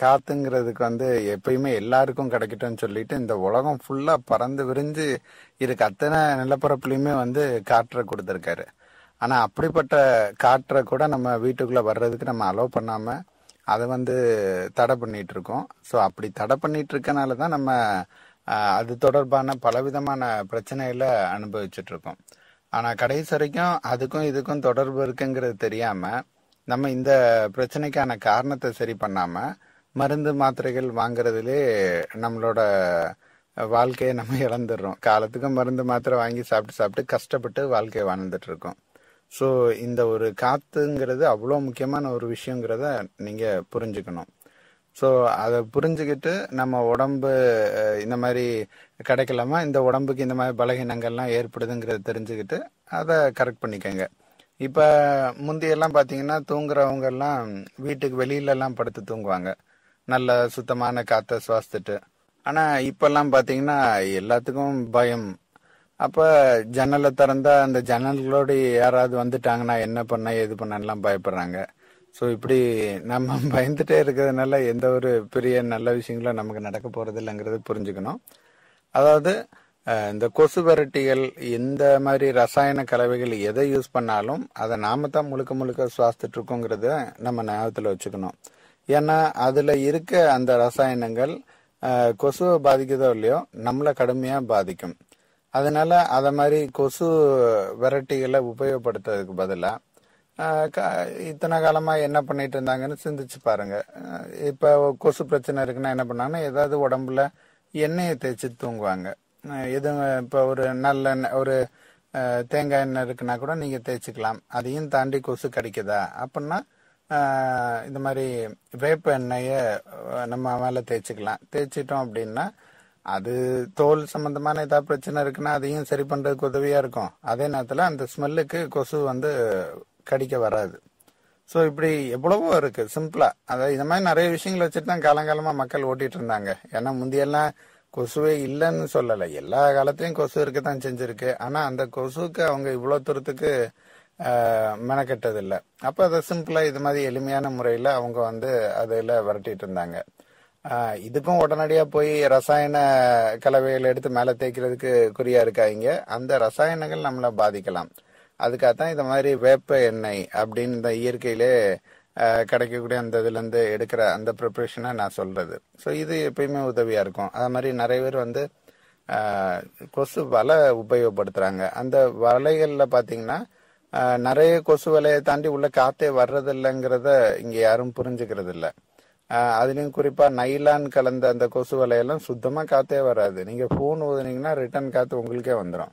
காத்துங்கிறதுக்கு வந்து எப்பயுமே எல்லாருக்கும் கிடைக்கட்டும்னு சொல்லிட்டு இந்த உலகம் ஃபுல்லாக பறந்து விரிஞ்சு இருக்கு அத்தனை நிலப்பரப்புலையுமே வந்து காற்றை கொடுத்துருக்காரு ஆனால் அப்படிப்பட்ட காற்றை கூட நம்ம வீட்டுக்குள்ளே வர்றதுக்கு நம்ம அலோவ் பண்ணாமல் அதை வந்து தடை பண்ணிட்டு இருக்கோம் ஸோ அப்படி தடை பண்ணிட்டு இருக்கனால தான் நம்ம அது தொடர்பான பலவிதமான பிரச்சனைகளை அனுபவிச்சுட்டு இருக்கோம் ஆனால் கடைசி வரைக்கும் அதுக்கும் இதுக்கும் தொடர்பு இருக்குங்கிறது தெரியாமல் நம்ம இந்த பிரச்சனைக்கான காரணத்தை சரி பண்ணாமல் மருந்து மாத்திரைகள் வாங்குறதுலே நம்மளோட வாழ்க்கையை நம்ம இழந்துடுறோம் காலத்துக்கும் மருந்து மாத்திரை வாங்கி சாப்பிட்டு சாப்பிட்டு கஷ்டப்பட்டு வாழ்க்கையை வாழ்ந்துட்டு இருக்கோம் ஸோ இந்த ஒரு காத்துங்கிறது அவ்வளோ முக்கியமான ஒரு விஷயங்கிறத நீங்கள் புரிஞ்சுக்கணும் ஸோ அதை புரிஞ்சுக்கிட்டு நம்ம உடம்பு இந்த மாதிரி கிடைக்கலாமா இந்த உடம்புக்கு இந்த மாதிரி பலகீனங்கள்லாம் ஏற்படுதுங்கிறத தெரிஞ்சுக்கிட்டு அதை கரெக்ட் பண்ணிக்கோங்க இப்போ முந்தையெல்லாம் பார்த்தீங்கன்னா தூங்குறவங்கெல்லாம் வீட்டுக்கு வெளியிலலாம் படுத்து தூங்குவாங்க நல்ல சுத்தமான காற்றை சுவாசித்துட்டு ஆனால் இப்போல்லாம் பார்த்தீங்கன்னா எல்லாத்துக்கும் பயம் அப்போ ஜன்னலை திறந்தா அந்த ஜன்னல்களோடு யாராவது வந்துட்டாங்கன்னா என்ன பண்ண எது பண்ணலாம் பயப்படுறாங்க ஸோ இப்படி நம்ம பயந்துட்டே இருக்கிறதுனால எந்த ஒரு பெரிய நல்ல விஷயங்களும் நமக்கு நடக்க போறது இல்லைங்கிறது புரிஞ்சுக்கணும் அதாவது இந்த கொசு விரட்டிகள் இந்த மாதிரி ரசாயன கலவைகள் எதை யூஸ் பண்ணாலும் அதை நாம தான் முழுக்க முழுக்க சுவாசிட்டு இருக்கோங்கிறத நம்ம ஞாபகத்தில் வச்சுக்கணும் ஏன்னா அதில் இருக்க அந்த ரசாயனங்கள் கொசுவை பாதிக்குதோ இல்லையோ நம்மளை கடுமையாக பாதிக்கும் அதனால அத மாதிரி கொசு வெரைட்டிகளை உபயோகப்படுத்துறதுக்கு பதிலா இத்தனை காலமா என்ன பண்ணிட்டு இருந்தாங்கன்னு சிந்திச்சு பாருங்க இப்ப கொசு பிரச்சனை இருக்குன்னா என்ன பண்ணாங்கன்னா ஏதாவது உடம்புல எண்ணெயை தேய்ச்சி தூங்குவாங்க எதுவும் இப்போ ஒரு நல்ல ஒரு தேங்காய் எண்ணெய் இருக்குன்னா கூட நீங்கள் தேய்ச்சிக்கலாம் அதையும் தாண்டி கொசு கிடைக்குதா அப்படின்னா இந்த மாதிரி வேப்ப எண்ணெயை நம்ம மேலே தேய்ச்சிக்கலாம் தேய்ச்சிட்டோம் அப்படின்னா அது தோல் சம்பந்தமான ஏதாவது பிரச்சனை இருக்குன்னா அதையும் சரி பண்றதுக்கு உதவியா இருக்கும் அதே நேரத்துல அந்த ஸ்மெல்லுக்கு கொசு வந்து கடிக்க வராது ஸோ இப்படி எவ்வளவோ இருக்கு சிம்பிளா அதாவது இந்த மாதிரி நிறைய விஷயங்கள் வச்சுட்டு தான் காலங்காலமா மக்கள் ஓட்டிட்டு இருந்தாங்க ஏன்னா முந்தியெல்லாம் கொசுவே இல்லைன்னு சொல்லலை எல்லா காலத்திலையும் கொசு இருக்க தான் செஞ்சிருக்கு ஆனா அந்த கொசுக்கு அவங்க இவ்வளோ தூரத்துக்கு இல்லை அப்போ அதை சிம்பிளாக இது மாதிரி எளிமையான முறையில் அவங்க வந்து அதில் விரட்டிட்டு இருந்தாங்க இதுக்கும் உடனடியாக போய் ரசாயன கலவைகள் எடுத்து மேலே தேய்க்கிறதுக்கு குறியா இருக்காங்க அந்த ரசாயனங்கள் நம்மளை பாதிக்கலாம் அதுக்காகத்தான் இந்த மாதிரி வேப்ப எண்ணெய் அப்படின்னு இந்த இயற்கையிலே கிடைக்கக்கூடிய அந்த இதுலேருந்து எடுக்கிற அந்த ப்ரிப்ரேஷனை நான் சொல்கிறது ஸோ இது எப்பயுமே உதவியாக இருக்கும் அது மாதிரி நிறைய பேர் வந்து கொசு வலை உபயோகப்படுத்துகிறாங்க அந்த வலைகளில் பார்த்தீங்கன்னா நிறைய கொசு வலையை தாண்டி உள்ள காற்றே வர்றதில்லைங்கிறத இங்கே யாரும் புரிஞ்சுக்கிறது இல்லை அதுலயும் குறிப்பாக நைலான் கலந்த அந்த கொசு வலையெல்லாம் சுத்தமாக காற்றே வராது நீங்கள் ஃபோன் ஊதுனீங்கன்னா ரிட்டர்ன் காற்று உங்களுக்கே வந்துடும்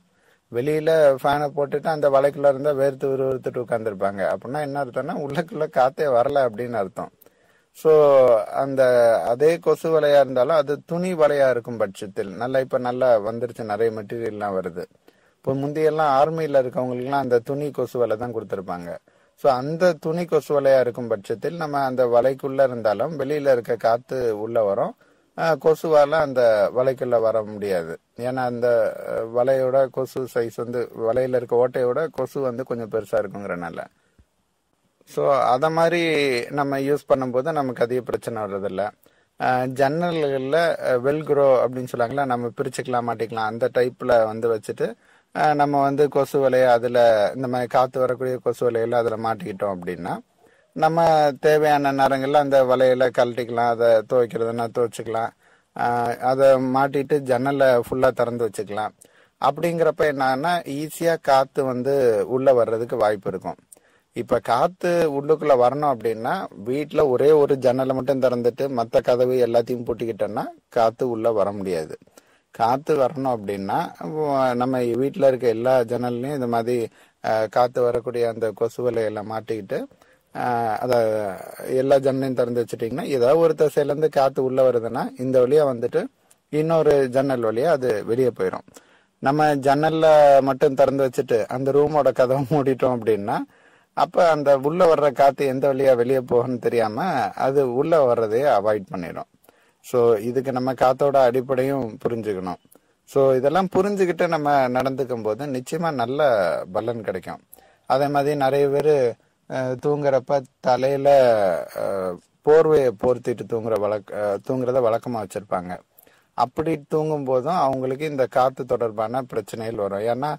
வெளியில் ஃபேனை போட்டுட்டு அந்த வலைக்குள்ளே இருந்தால் வேர்த்து விறுவிறுத்துட்டு உட்காந்துருப்பாங்க அப்படின்னா என்ன அர்த்தம்னா உள்ளக்குள்ள காற்றே வரல அப்படின்னு அர்த்தம் ஸோ அந்த அதே கொசு வலையா இருந்தாலும் அது துணி வலையாக இருக்கும் பட்சத்தில் நல்லா இப்போ நல்லா வந்துருச்சு நிறைய மெட்டீரியல்லாம் வருது இப்போ முந்தையெல்லாம் ஆர்மியில் இருக்கவங்களுக்குலாம் அந்த துணி கொசு வலை தான் கொடுத்துருப்பாங்க ஸோ அந்த துணி கொசு வலையா இருக்கும் பட்சத்தில் நம்ம அந்த வலைக்குள்ள இருந்தாலும் வெளியில இருக்க காத்து உள்ள வரும் கொசுவால அந்த வலைக்குள்ள வர முடியாது ஏன்னா அந்த வலையோட கொசு சைஸ் வந்து வலையில இருக்க ஓட்டையோட கொசு வந்து கொஞ்சம் பெருசா இருக்குங்கிறனால ஸோ அதை மாதிரி நம்ம யூஸ் பண்ணும்போது நமக்கு அதிக பிரச்சனை வர்றதில்ல ஜன்னல்களில் வெல்க்ரோ அப்படின்னு சொல்லுவாங்களா நம்ம பிரிச்சுக்கலாம் மாட்டிக்கலாம் அந்த டைப்பில் வந்து வச்சுட்டு நம்ம வந்து கொசு வலையை அதில் இந்த மாதிரி காற்று வரக்கூடிய கொசு வலையில அதில் மாட்டிக்கிட்டோம் அப்படின்னா நம்ம தேவையான நேரங்களில் அந்த வலையில கழட்டிக்கலாம் அதை துவைக்கிறதுனா துவைச்சிக்கலாம் அதை மாட்டிட்டு ஜன்னலை ஃபுல்லாக திறந்து வச்சுக்கலாம் அப்படிங்கிறப்ப என்னன்னா ஈஸியாக காற்று வந்து உள்ளே வர்றதுக்கு வாய்ப்பு இருக்கும் இப்போ காற்று உள்ளுக்குள்ளே வரணும் அப்படின்னா வீட்டில் ஒரே ஒரு ஜன்னலை மட்டும் திறந்துட்டு மற்ற கதவு எல்லாத்தையும் பூட்டிக்கிட்டோன்னா காற்று உள்ளே வர முடியாது காற்று வரணும் அப்படின்னா நம்ம வீட்டில் இருக்க எல்லா ஜன்னல்லையும் இந்த மாதிரி காற்று வரக்கூடிய அந்த கொசுவலையெல்லாம் மாட்டிக்கிட்டு அதை எல்லா ஜன்னலையும் திறந்து வச்சுட்டிங்கன்னா ஏதாவது ஒரு தசையிலேருந்து காற்று உள்ளே வருதுன்னா இந்த வழியாக வந்துட்டு இன்னொரு ஜன்னல் வழியாக அது வெளியே போயிடும் நம்ம ஜன்னலில் மட்டும் திறந்து வச்சுட்டு அந்த ரூமோட கதவை மூடிட்டோம் அப்படின்னா அப்போ அந்த உள்ளே வர்ற காற்று எந்த வழியாக வெளியே போகணும்னு தெரியாமல் அது உள்ளே வர்றதையே அவாய்ட் பண்ணிடும் ஸோ இதுக்கு நம்ம காத்தோட அடிப்படையும் புரிஞ்சுக்கணும் ஸோ இதெல்லாம் புரிஞ்சுக்கிட்டு நம்ம நடந்துக்கும் போது நிச்சயமாக நல்ல பலன் கிடைக்கும் அதே மாதிரி நிறைய பேர் தூங்குறப்ப தலையில் போர்வையை போர்த்திட்டு தூங்குற வழக்க தூங்குறத வழக்கமாக வச்சுருப்பாங்க அப்படி தூங்கும் போதும் அவங்களுக்கு இந்த காற்று தொடர்பான பிரச்சனைகள் வரும் ஏன்னா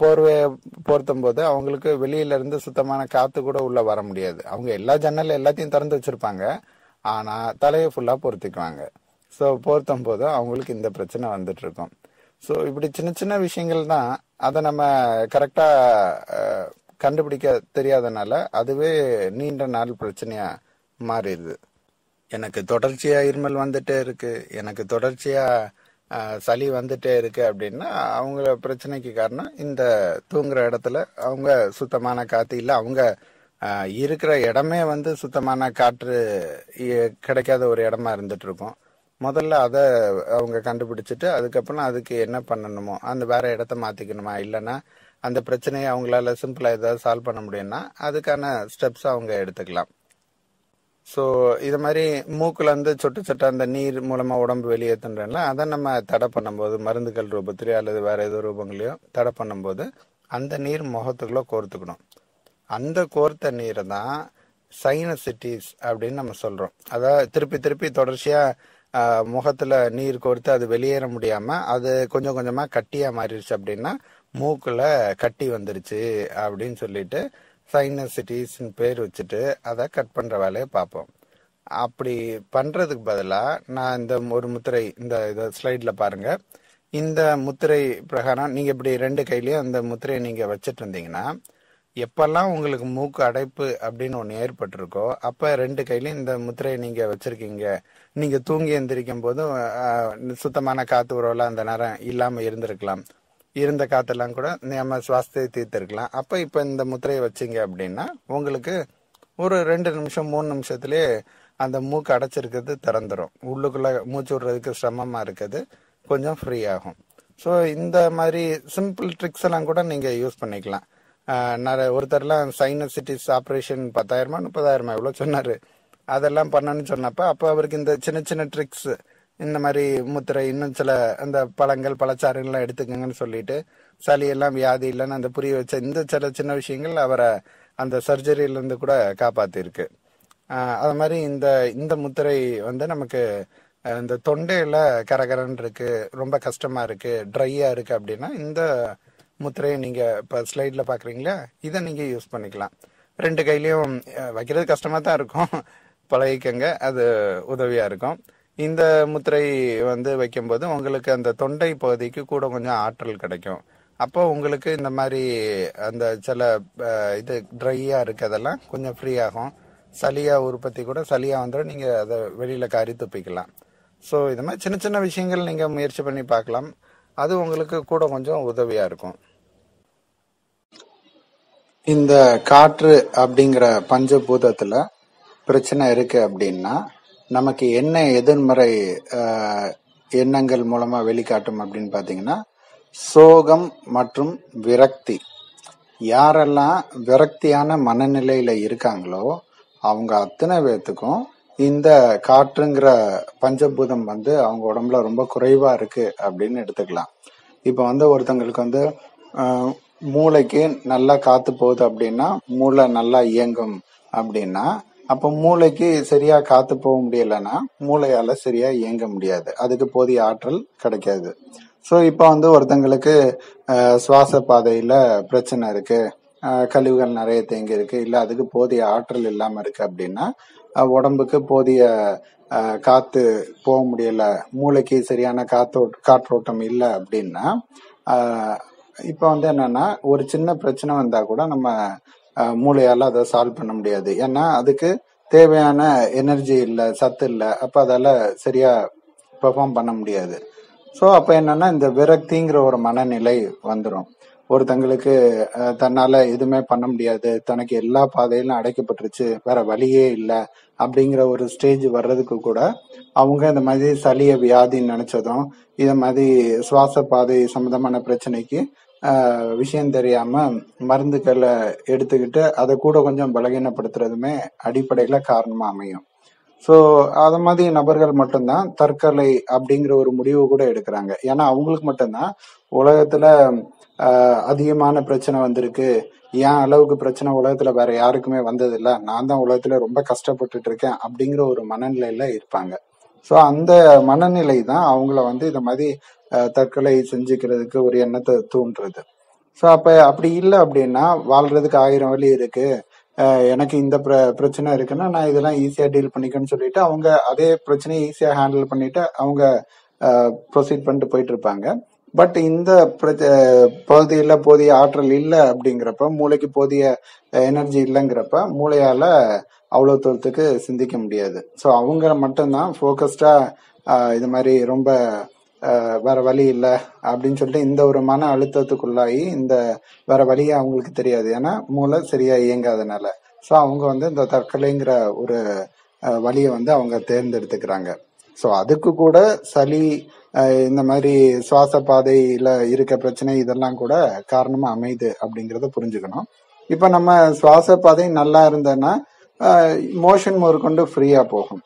போர்வையை போர்த்தும் போது அவங்களுக்கு வெளியில இருந்து சுத்தமான காற்று கூட உள்ள வர முடியாது அவங்க எல்லா ஜன்னல் எல்லாத்தையும் திறந்து வச்சிருப்பாங்க ஆனால் தலையை ஃபுல்லாக பொருத்திக்குவாங்க ஸோ பொருத்தும் போது அவங்களுக்கு இந்த பிரச்சனை வந்துட்டு இருக்கும் ஸோ இப்படி சின்ன சின்ன விஷயங்கள் தான் அதை நம்ம கரெக்டாக கண்டுபிடிக்க தெரியாதனால அதுவே நீண்ட நாள் பிரச்சனையாக மாறிடுது எனக்கு தொடர்ச்சியாக இருமல் வந்துட்டே இருக்கு எனக்கு தொடர்ச்சியாக சளி வந்துட்டே இருக்கு அப்படின்னா அவங்கள பிரச்சனைக்கு காரணம் இந்த தூங்குற இடத்துல அவங்க சுத்தமான காத்து இல்லை அவங்க இருக்கிற இடமே வந்து சுத்தமான காற்று கிடைக்காத ஒரு இடமா இருந்துட்டு இருக்கும் முதல்ல அதை அவங்க கண்டுபிடிச்சிட்டு அதுக்கப்புறம் அதுக்கு என்ன பண்ணணுமோ அந்த வேற இடத்த மாத்திக்கணுமா இல்லைன்னா அந்த பிரச்சனையை அவங்களால சிம்பிளா ஏதாவது சால்வ் பண்ண முடியும்னா அதுக்கான ஸ்டெப்ஸ் அவங்க எடுத்துக்கலாம் ஸோ இது மாதிரி மூக்குல இருந்து சொட்டு சொட்டு அந்த நீர் மூலமா உடம்பு வெளியேற்றுன்றல அதை நம்ம தடை பண்ணும்போது மருந்துகள் ரூபத்திலயோ அல்லது வேற ஏதோ ரூபங்களையோ தடை பண்ணும்போது அந்த நீர் முகத்துக்குள்ள கோர்த்துக்கணும் அந்த கோர்த்த நீரை தான் சைனசிட்டிஸ் அப்படின்னு நம்ம சொல்கிறோம் அதாவது திருப்பி திருப்பி தொடர்ச்சியாக முகத்தில் நீர் கோர்த்து அது வெளியேற முடியாமல் அது கொஞ்சம் கொஞ்சமாக கட்டியாக மாறிடுச்சு அப்படின்னா மூக்கில் கட்டி வந்துருச்சு அப்படின்னு சொல்லிட்டு சைனசிட்டிஸ்ன்னு பேர் வச்சுட்டு அதை கட் பண்ணுற வேலையை பார்ப்போம் அப்படி பண்ணுறதுக்கு பதிலாக நான் இந்த ஒரு முத்திரை இந்த இதை ஸ்லைடில் பாருங்கள் இந்த முத்திரை பிரகாரம் நீங்கள் இப்படி ரெண்டு கையிலையும் அந்த முத்திரையை நீங்கள் வச்சுட்டு இருந்தீங்கன்னா எப்பெல்லாம் உங்களுக்கு மூக்கு அடைப்பு அப்படின்னு ஒன்று ஏற்பட்டிருக்கோ அப்போ ரெண்டு கையிலையும் இந்த முத்திரையை நீங்கள் வச்சுருக்கீங்க நீங்கள் தூங்கி எந்திரிக்கும் போதும் சுத்தமான காற்று உறவுலாம் அந்த நேரம் இல்லாமல் இருந்திருக்கலாம் இருந்த காற்றெல்லாம் கூட நம்ம சுவாசத்தை தீர்த்துருக்கலாம் அப்போ இப்போ இந்த முத்திரையை வச்சிங்க அப்படின்னா உங்களுக்கு ஒரு ரெண்டு நிமிஷம் மூணு நிமிஷத்துலேயே அந்த மூக்கு அடைச்சிருக்கிறது திறந்துடும் உள்ளுக்குள்ளே மூச்சு விடுறதுக்கு சிரமமாக இருக்கிறது கொஞ்சம் ஃப்ரீ ஆகும் ஸோ இந்த மாதிரி சிம்பிள் ட்ரிக்ஸ் எல்லாம் கூட நீங்கள் யூஸ் பண்ணிக்கலாம் நிறைய ஒருத்தர்லாம் சைனசிட்டிஸ் ஆப்ரேஷன் பத்தாயிரமா முப்பதாயிரமா எவ்வளோ சொன்னார் அதெல்லாம் பண்ணணும்னு சொன்னப்ப அப்போ அவருக்கு இந்த சின்ன சின்ன ட்ரிக்ஸ் இந்த மாதிரி முத்திரை இன்னும் சில அந்த பழங்கள் பழச்சாறுகள்லாம் எடுத்துக்கங்கன்னு சொல்லிட்டு சளியெல்லாம் வியாதி இல்லைன்னு அந்த புரிய வச்ச இந்த சில சின்ன விஷயங்கள் அவரை அந்த சர்ஜரியிலேருந்து கூட காப்பாத்திருக்கு அது மாதிரி இந்த இந்த முத்திரை வந்து நமக்கு இந்த தொண்டையில் கரகரன் இருக்குது ரொம்ப கஷ்டமாக இருக்குது ட்ரையாக இருக்குது அப்படின்னா இந்த முத்திரையை நீங்கள் இப்போ ஸ்லைடில் பார்க்குறீங்களா இதை நீங்கள் யூஸ் பண்ணிக்கலாம் ரெண்டு கையிலையும் வைக்கிறது கஷ்டமாக தான் இருக்கும் பழகிக்கங்க அது உதவியாக இருக்கும் இந்த முத்திரை வந்து வைக்கும்போது உங்களுக்கு அந்த தொண்டை பகுதிக்கு கூட கொஞ்சம் ஆற்றல் கிடைக்கும் அப்போ உங்களுக்கு இந்த மாதிரி அந்த சில இது ட்ரையாக இருக்கிறதெல்லாம் கொஞ்சம் ஃப்ரீ ஆகும் சளியாக உற்பத்தி கூட சளியாக வந்துடும் நீங்கள் அதை வெளியில் காரி துப்பிக்கலாம் ஸோ இது மாதிரி சின்ன சின்ன விஷயங்கள் நீங்கள் முயற்சி பண்ணி பார்க்கலாம் அது உங்களுக்கு கூட கொஞ்சம் உதவியாக இருக்கும் இந்த காற்று அப்படிங்கிற பஞ்சபூதத்தில் பிரச்சனை இருக்குது அப்படின்னா நமக்கு என்ன எதிர்மறை எண்ணங்கள் மூலமாக வெளிக்காட்டும் அப்படின்னு பார்த்தீங்கன்னா சோகம் மற்றும் விரக்தி யாரெல்லாம் விரக்தியான மனநிலையில் இருக்காங்களோ அவங்க அத்தனை பேர்த்துக்கும் இந்த காற்றுங்கிற பஞ்சபூதம் வந்து அவங்க உடம்புல ரொம்ப குறைவாக இருக்குது அப்படின்னு எடுத்துக்கலாம் இப்போ வந்து ஒருத்தங்களுக்கு வந்து மூளைக்கு நல்லா காத்து போகுது அப்படின்னா மூளை நல்லா இயங்கும் அப்படின்னா அப்ப மூளைக்கு சரியா காத்து போக முடியலன்னா மூளையால சரியா இயங்க முடியாது அதுக்கு போதிய ஆற்றல் கிடைக்காது ஸோ இப்போ வந்து ஒருத்தங்களுக்கு சுவாச பாதையில பிரச்சனை இருக்கு கழிவுகள் நிறைய தேங்கி இருக்கு இல்லை அதுக்கு போதிய ஆற்றல் இல்லாம இருக்கு அப்படின்னா உடம்புக்கு போதிய காத்து போக முடியல மூளைக்கு சரியான காத்தோ காற்றோட்டம் இல்லை அப்படின்னா இப்போ வந்து என்னன்னா ஒரு சின்ன பிரச்சனை வந்தா கூட நம்ம மூளையால அதை சால்வ் பண்ண முடியாது ஏன்னா அதுக்கு தேவையான எனர்ஜி இல்லை சத்து இல்லை அப்போ அதால சரியா பெர்ஃபார்ம் பண்ண முடியாது ஸோ அப்போ என்னன்னா இந்த விரக்திங்கிற ஒரு மனநிலை வந்துடும் ஒருத்தங்களுக்கு தன்னால எதுவுமே பண்ண முடியாது தனக்கு எல்லா பாதையிலும் அடைக்கப்பட்டுருச்சு வேற வழியே இல்லை அப்படிங்கிற ஒரு ஸ்டேஜ் வர்றதுக்கு கூட அவங்க இந்த மாதிரி சளிய வியாதின்னு நினைச்சதும் இந்த மாதிரி சுவாச பாதை சம்பந்தமான பிரச்சனைக்கு விஷயம் தெரியாம மருந்துகளை எடுத்துக்கிட்டு அதை கூட கொஞ்சம் பலகீனப்படுத்துறதுமே அடிப்படையில காரணமா அமையும் ஸோ அத மாதிரி நபர்கள் மட்டும்தான் தற்கொலை அப்படிங்கிற ஒரு முடிவு கூட எடுக்கிறாங்க ஏன்னா அவங்களுக்கு மட்டும்தான் உலகத்துல அதிகமான பிரச்சனை வந்திருக்கு ஏன் அளவுக்கு பிரச்சனை உலகத்துல வேற யாருக்குமே வந்ததில்லை நான் தான் உலகத்துல ரொம்ப கஷ்டப்பட்டுட்டு இருக்கேன் அப்படிங்கிற ஒரு மனநிலையில இருப்பாங்க ஸோ அந்த மனநிலை தான் அவங்கள வந்து இந்த மாதிரி தற்கொலை செஞ்சுக்கிறதுக்கு ஒரு எண்ணத்தை தூண்டுறது ஸோ அப்போ அப்படி இல்லை அப்படின்னா வாழ்றதுக்கு ஆயிரம் வழி இருக்கு எனக்கு இந்த பிர பிரச்சனை இருக்குன்னா நான் இதெல்லாம் ஈஸியாக டீல் பண்ணிக்கன்னு சொல்லிட்டு அவங்க அதே பிரச்சனையை ஈஸியாக ஹேண்டில் பண்ணிட்டு அவங்க ப்ரொசீட் பண்ணிட்டு போயிட்டு இருப்பாங்க பட் இந்த பகுதியில் போதிய ஆற்றல் இல்லை அப்படிங்கிறப்ப மூளைக்கு போதிய எனர்ஜி இல்லைங்கிறப்ப மூளையால அவ்வளோ தூரத்துக்கு சிந்திக்க முடியாது ஸோ அவங்க மட்டும்தான் ஃபோக்கஸ்டாக இது மாதிரி ரொம்ப வேற வழி இல்லை அப்படின்னு சொல்லிட்டு இந்த ஒரு மன அழுத்தத்துக்குள்ளாகி இந்த வேற வழியை அவங்களுக்கு தெரியாது ஏன்னா மூளை சரியா இயங்காதனால ஸோ அவங்க வந்து இந்த தற்கொலைங்கிற ஒரு வழியை வந்து அவங்க தேர்ந்தெடுத்துக்கிறாங்க ஸோ அதுக்கு கூட சளி இந்த மாதிரி சுவாச பாதையில இருக்க பிரச்சனை இதெல்லாம் கூட காரணமா அமைது அப்படிங்கிறத புரிஞ்சுக்கணும் இப்போ நம்ம சுவாச பாதை நல்லா இருந்தேன்னா மோஷன் முதற்கொண்டு ஃப்ரீயாக போகும்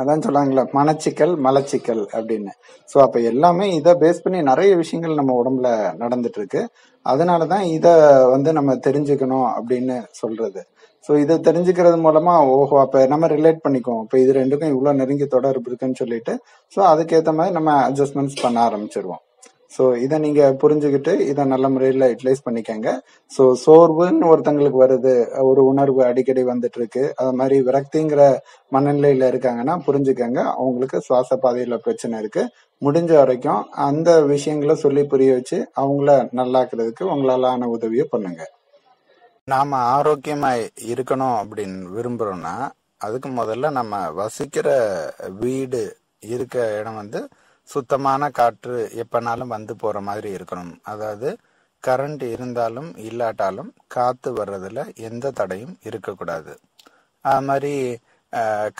அதான் சொல்றாங்களா மனச்சிக்கல் மலச்சிக்கல் அப்படின்னு ஸோ அப்போ எல்லாமே இதை பேஸ் பண்ணி நிறைய விஷயங்கள் நம்ம உடம்புல நடந்துட்டு இருக்கு அதனால தான் இதை வந்து நம்ம தெரிஞ்சுக்கணும் அப்படின்னு சொல்றது ஸோ இதை தெரிஞ்சுக்கிறது மூலமா ஓஹோ அப்போ நம்ம ரிலேட் பண்ணிக்குவோம் இப்போ இது ரெண்டுக்கும் இவ்வளோ நெருங்கி தொடர்பு இருக்குன்னு சொல்லிட்டு ஸோ அதுக்கேற்ற மாதிரி நம்ம அட்ஜஸ்ட்மெண்ட்ஸ் பண்ண ஆரம்பிச்சிருவோம் ஸோ இதை நீங்க புரிஞ்சுக்கிட்டு இதை நல்ல முறையில் யூட்டிலைஸ் பண்ணிக்கங்க ஸோ சோர்வுன்னு ஒருத்தங்களுக்கு வருது ஒரு உணர்வு அடிக்கடி வந்துட்டு இருக்கு அது மாதிரி விரக்திங்கிற மனநிலையில இருக்காங்கன்னா புரிஞ்சுக்கங்க அவங்களுக்கு சுவாச பாதையில பிரச்சனை இருக்கு முடிஞ்ச வரைக்கும் அந்த விஷயங்களை சொல்லி புரிய வச்சு அவங்கள நல்லாக்குறதுக்கு உங்களால ஆன உதவியை பண்ணுங்க நாம ஆரோக்கியமாக இருக்கணும் அப்படின்னு விரும்புறோம்னா அதுக்கு முதல்ல நம்ம வசிக்கிற வீடு இருக்க இடம் வந்து சுத்தமான காற்று எப்பனாலும் வந்து போகிற மாதிரி இருக்கணும் அதாவது கரண்ட் இருந்தாலும் இல்லாட்டாலும் காற்று வர்றதில் எந்த தடையும் இருக்கக்கூடாது அது மாதிரி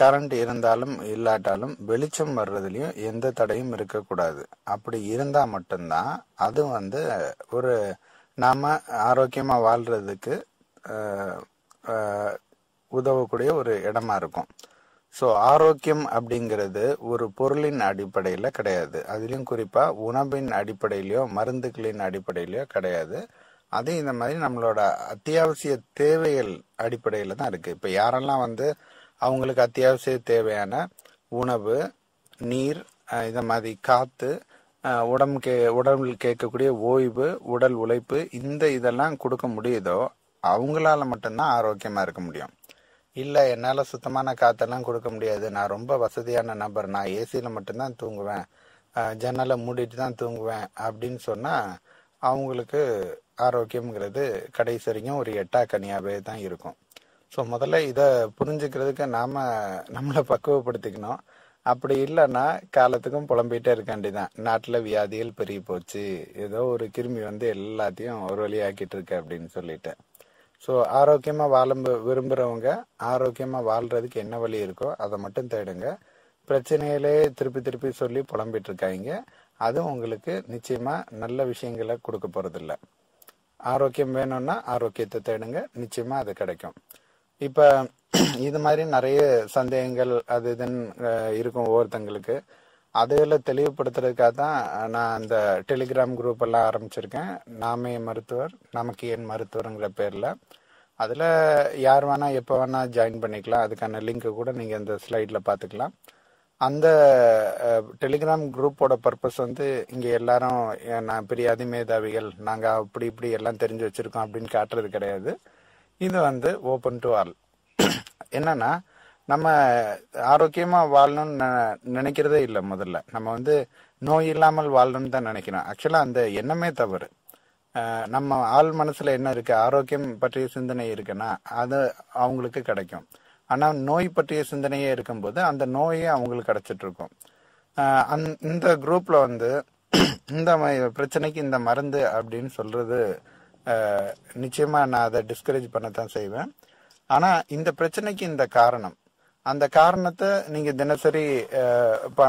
கரண்ட் இருந்தாலும் இல்லாட்டாலும் வெளிச்சம் வர்றதுலையும் எந்த தடையும் இருக்கக்கூடாது அப்படி இருந்தால் மட்டும்தான் அது வந்து ஒரு நாம ஆரோக்கியமாக வாழ்கிறதுக்கு உதவக்கூடிய ஒரு இடமா இருக்கும் ஸோ ஆரோக்கியம் அப்படிங்கிறது ஒரு பொருளின் அடிப்படையில் கிடையாது அதுலேயும் குறிப்பாக உணவின் அடிப்படையிலையோ மருந்துகளின் அடிப்படையிலையோ கிடையாது அது இந்த மாதிரி நம்மளோட அத்தியாவசிய தேவைகள் அடிப்படையில் தான் இருக்குது இப்போ யாரெல்லாம் வந்து அவங்களுக்கு அத்தியாவசிய தேவையான உணவு நீர் இந்த மாதிரி காற்று உடம்பு கே உடம்பில் கேட்கக்கூடிய ஓய்வு உடல் உழைப்பு இந்த இதெல்லாம் கொடுக்க முடியுதோ அவங்களால மட்டும்தான் ஆரோக்கியமாக இருக்க முடியும் இல்லை என்னால் சுத்தமான காற்றெல்லாம் கொடுக்க முடியாது நான் ரொம்ப வசதியான நபர் நான் ஏசியில் மட்டும்தான் தூங்குவேன் ஜன்னலை மூடிட்டு தான் தூங்குவேன் அப்படின்னு சொன்னால் அவங்களுக்கு ஆரோக்கியம்ங்கிறது கடைசி வரைக்கும் ஒரு எட்டா கனியாகவே தான் இருக்கும் ஸோ முதல்ல இதை புரிஞ்சுக்கிறதுக்கு நாம் நம்மளை பக்குவப்படுத்திக்கணும் அப்படி இல்லைன்னா காலத்துக்கும் புலம்பிகிட்டே இருக்க வேண்டியதான் நாட்டில் வியாதிகள் பெருகி போச்சு ஏதோ ஒரு கிருமி வந்து எல்லாத்தையும் ஒரு வழியாக்கிட்டு இருக்கு அப்படின்னு சொல்லிட்டு ஸோ ஆரோக்கியமாக வாழ விரும்புகிறவங்க ஆரோக்கியமாக வாழ்கிறதுக்கு என்ன வழி இருக்கோ அதை மட்டும் தேடுங்க பிரச்சனையிலே திருப்பி திருப்பி சொல்லி புலம்பிட்டு இருக்காங்க அதுவும் உங்களுக்கு நிச்சயமாக நல்ல விஷயங்களை கொடுக்க போகிறதில்ல ஆரோக்கியம் வேணும்னா ஆரோக்கியத்தை தேடுங்க நிச்சயமாக அது கிடைக்கும் இப்போ இது மாதிரி நிறைய சந்தேகங்கள் அது இதுன்னு இருக்கும் ஒவ்வொருத்தங்களுக்கு அதையெல்லாம் தெளிவுபடுத்துறதுக்காக தான் நான் அந்த டெலிகிராம் குரூப் எல்லாம் ஆரம்பிச்சிருக்கேன் நாமே மருத்துவர் நமக்கு ஏன் மருத்துவருங்கிற பேரில் அதில் யார் வேணால் எப்போ வேணால் ஜாயின் பண்ணிக்கலாம் அதுக்கான லிங்க் கூட நீங்கள் இந்த ஸ்லைடில் பார்த்துக்கலாம் அந்த டெலிகிராம் குரூப்போட பர்பஸ் வந்து இங்கே எல்லாரும் நான் பெரிய அதிமேதாவிகள் நாங்கள் அப்படி இப்படி எல்லாம் தெரிஞ்சு வச்சுருக்கோம் அப்படின்னு காட்டுறது கிடையாது இது வந்து ஓப்பன் டு ஆல் என்னன்னா நம்ம ஆரோக்கியமா வாழணும்னு நினைக்கிறதே இல்லை முதல்ல நம்ம வந்து நோய் இல்லாமல் வாழணும்னு தான் நினைக்கிறோம் ஆக்சுவலா அந்த எண்ணமே தவறு நம்ம ஆள் மனசுல என்ன இருக்கு ஆரோக்கியம் பற்றிய சிந்தனை இருக்குன்னா அது அவங்களுக்கு கிடைக்கும் ஆனா நோய் பற்றிய சிந்தனையே இருக்கும்போது அந்த நோயே அவங்களுக்கு கிடைச்சிட்டு இருக்கும் இந்த குரூப்ல வந்து இந்த பிரச்சனைக்கு இந்த மருந்து அப்படின்னு சொல்றது நிச்சயமா நான் அதை டிஸ்கரேஜ் பண்ணத்தான் செய்வேன் ஆனா இந்த பிரச்சனைக்கு இந்த காரணம் அந்த காரணத்தை நீங்க தினசரி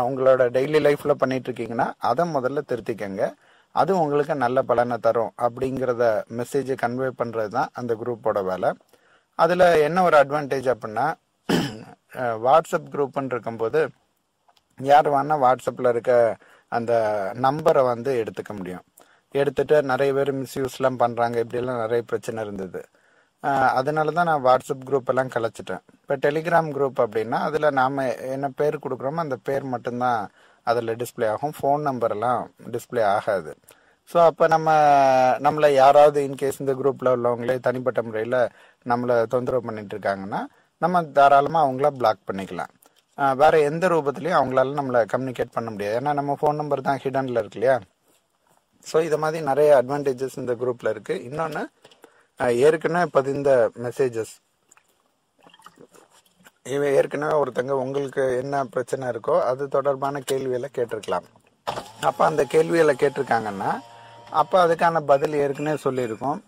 உங்களோட டெய்லி லைஃப்ல பண்ணிட்டு இருக்கீங்கன்னா அதை முதல்ல திருத்திக்கங்க அது உங்களுக்கு நல்ல பலனை தரும் அப்படிங்கிறத மெசேஜை கன்வே பண்ணுறது தான் அந்த குரூப்போட வேலை அதில் என்ன ஒரு அட்வான்டேஜ் அப்படின்னா வாட்ஸ்அப் குரூப்புன்னு இருக்கும்போது யார் வேணா வாட்ஸ்அப்பில் இருக்க அந்த நம்பரை வந்து எடுத்துக்க முடியும் எடுத்துட்டு நிறைய பேர் மிஸ்யூஸ்லாம் பண்ணுறாங்க இப்படிலாம் நிறைய பிரச்சனை இருந்தது அதனால தான் நான் வாட்ஸ்அப் குரூப் எல்லாம் கலைச்சிட்டேன் இப்போ டெலிகிராம் குரூப் அப்படின்னா அதில் நாம் என்ன பேர் கொடுக்குறோமோ அந்த பேர் மட்டும்தான் அதில் டிஸ்பிளே ஆகும் ஃபோன் நம்பரெல்லாம் டிஸ்பிளே ஆகாது ஸோ அப்போ நம்ம நம்மளை யாராவது இன்கேஸ் இந்த குரூப்பில் உள்ளவங்களே தனிப்பட்ட முறையில் நம்மளை தொந்தரவு பண்ணிட்டு இருக்காங்கன்னா நம்ம தாராளமாக அவங்கள பிளாக் பண்ணிக்கலாம் வேற எந்த ரூபத்துலையும் அவங்களால நம்மளை கம்யூனிகேட் பண்ண முடியாது ஏன்னா நம்ம ஃபோன் நம்பர் தான் ஹிடனில் இருக்கு இல்லையா ஸோ இதை மாதிரி நிறைய அட்வான்டேஜஸ் இந்த குரூப்பில் இருக்குது இன்னொன்று ஏற்கனவே பதிந்த மெசேஜஸ் இவை ஏற்கனவே ஒருத்தங்க உங்களுக்கு என்ன பிரச்சனை இருக்கோ அது தொடர்பான கேள்வியில் கேட்டிருக்கலாம் அப்போ அந்த கேள்வியில் கேட்டிருக்காங்கன்னா அப்போ அதுக்கான பதில் ஏற்கனவே சொல்லியிருக்கோம்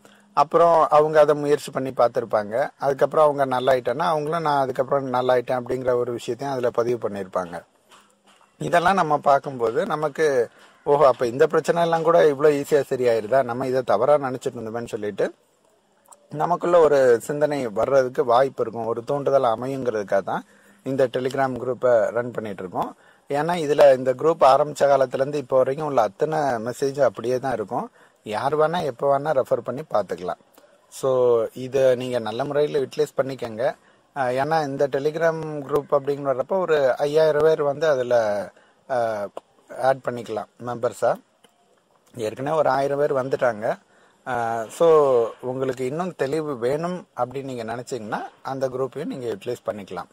அப்புறம் அவங்க அதை முயற்சி பண்ணி பார்த்துருப்பாங்க அதுக்கப்புறம் அவங்க நல்லாயிட்டேன்னா அவங்களும் நான் அதுக்கப்புறம் நல்லாயிட்டேன் அப்படிங்கிற ஒரு விஷயத்தையும் அதில் பதிவு பண்ணியிருப்பாங்க இதெல்லாம் நம்ம பார்க்கும்போது நமக்கு ஓஹோ அப்போ இந்த பிரச்சனை எல்லாம் கூட இவ்வளோ ஈஸியாக சரியாயிருதா நம்ம இதை தவறாக நினச்சிட்டு இருந்தோமேன்னு சொல்லிட்டு நமக்குள்ள ஒரு சிந்தனை வர்றதுக்கு வாய்ப்பு இருக்கும் ஒரு தூண்டுதல் அமையுங்கிறதுக்காக தான் இந்த டெலிகிராம் குரூப்பை ரன் பண்ணிட்டு இருக்கோம் ஏன்னா இதுல இந்த குரூப் ஆரம்பிச்ச காலத்துலேருந்து இப்போ வரைக்கும் உள்ள அத்தனை மெசேஜ் அப்படியே தான் இருக்கும் யார் வேணா எப்போ வேணா ரெஃபர் பண்ணி பார்த்துக்கலாம் ஸோ இதை நீங்கள் நல்ல முறையில் யூட்டிலைஸ் பண்ணிக்கோங்க ஏன்னா இந்த டெலிகிராம் குரூப் அப்படின்னு வர்றப்போ ஒரு ஐயாயிரம் பேர் வந்து அதில் ஆட் பண்ணிக்கலாம் மெம்பர்ஸாக ஏற்கனவே ஒரு ஆயிரம் பேர் வந்துட்டாங்க ஸோ உங்களுக்கு இன்னும் தெளிவு வேணும் அப்படின்னு நீங்கள் நினச்சிங்கன்னா அந்த குரூப்பையும் நீங்கள் யூட்டிலைஸ் பண்ணிக்கலாம்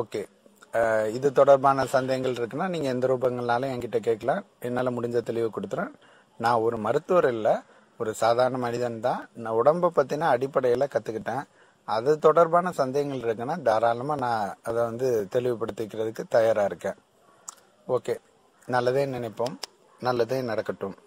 ஓகே இது தொடர்பான சந்தேகங்கள் இருக்குன்னா நீங்கள் எந்த ரூபங்கள்னாலும் என்கிட்ட கேட்கலாம் என்னால் முடிஞ்ச தெளிவு கொடுத்துறேன் நான் ஒரு மருத்துவர் இல்லை ஒரு சாதாரண மனிதன் தான் நான் உடம்பை பற்றின அடிப்படையில் கற்றுக்கிட்டேன் அது தொடர்பான சந்தேகங்கள் இருக்குன்னா தாராளமாக நான் அதை வந்து தெளிவுபடுத்திக்கிறதுக்கு தயாராக இருக்கேன் ஓகே நல்லதே நினைப்போம் நல்லதே நடக்கட்டும்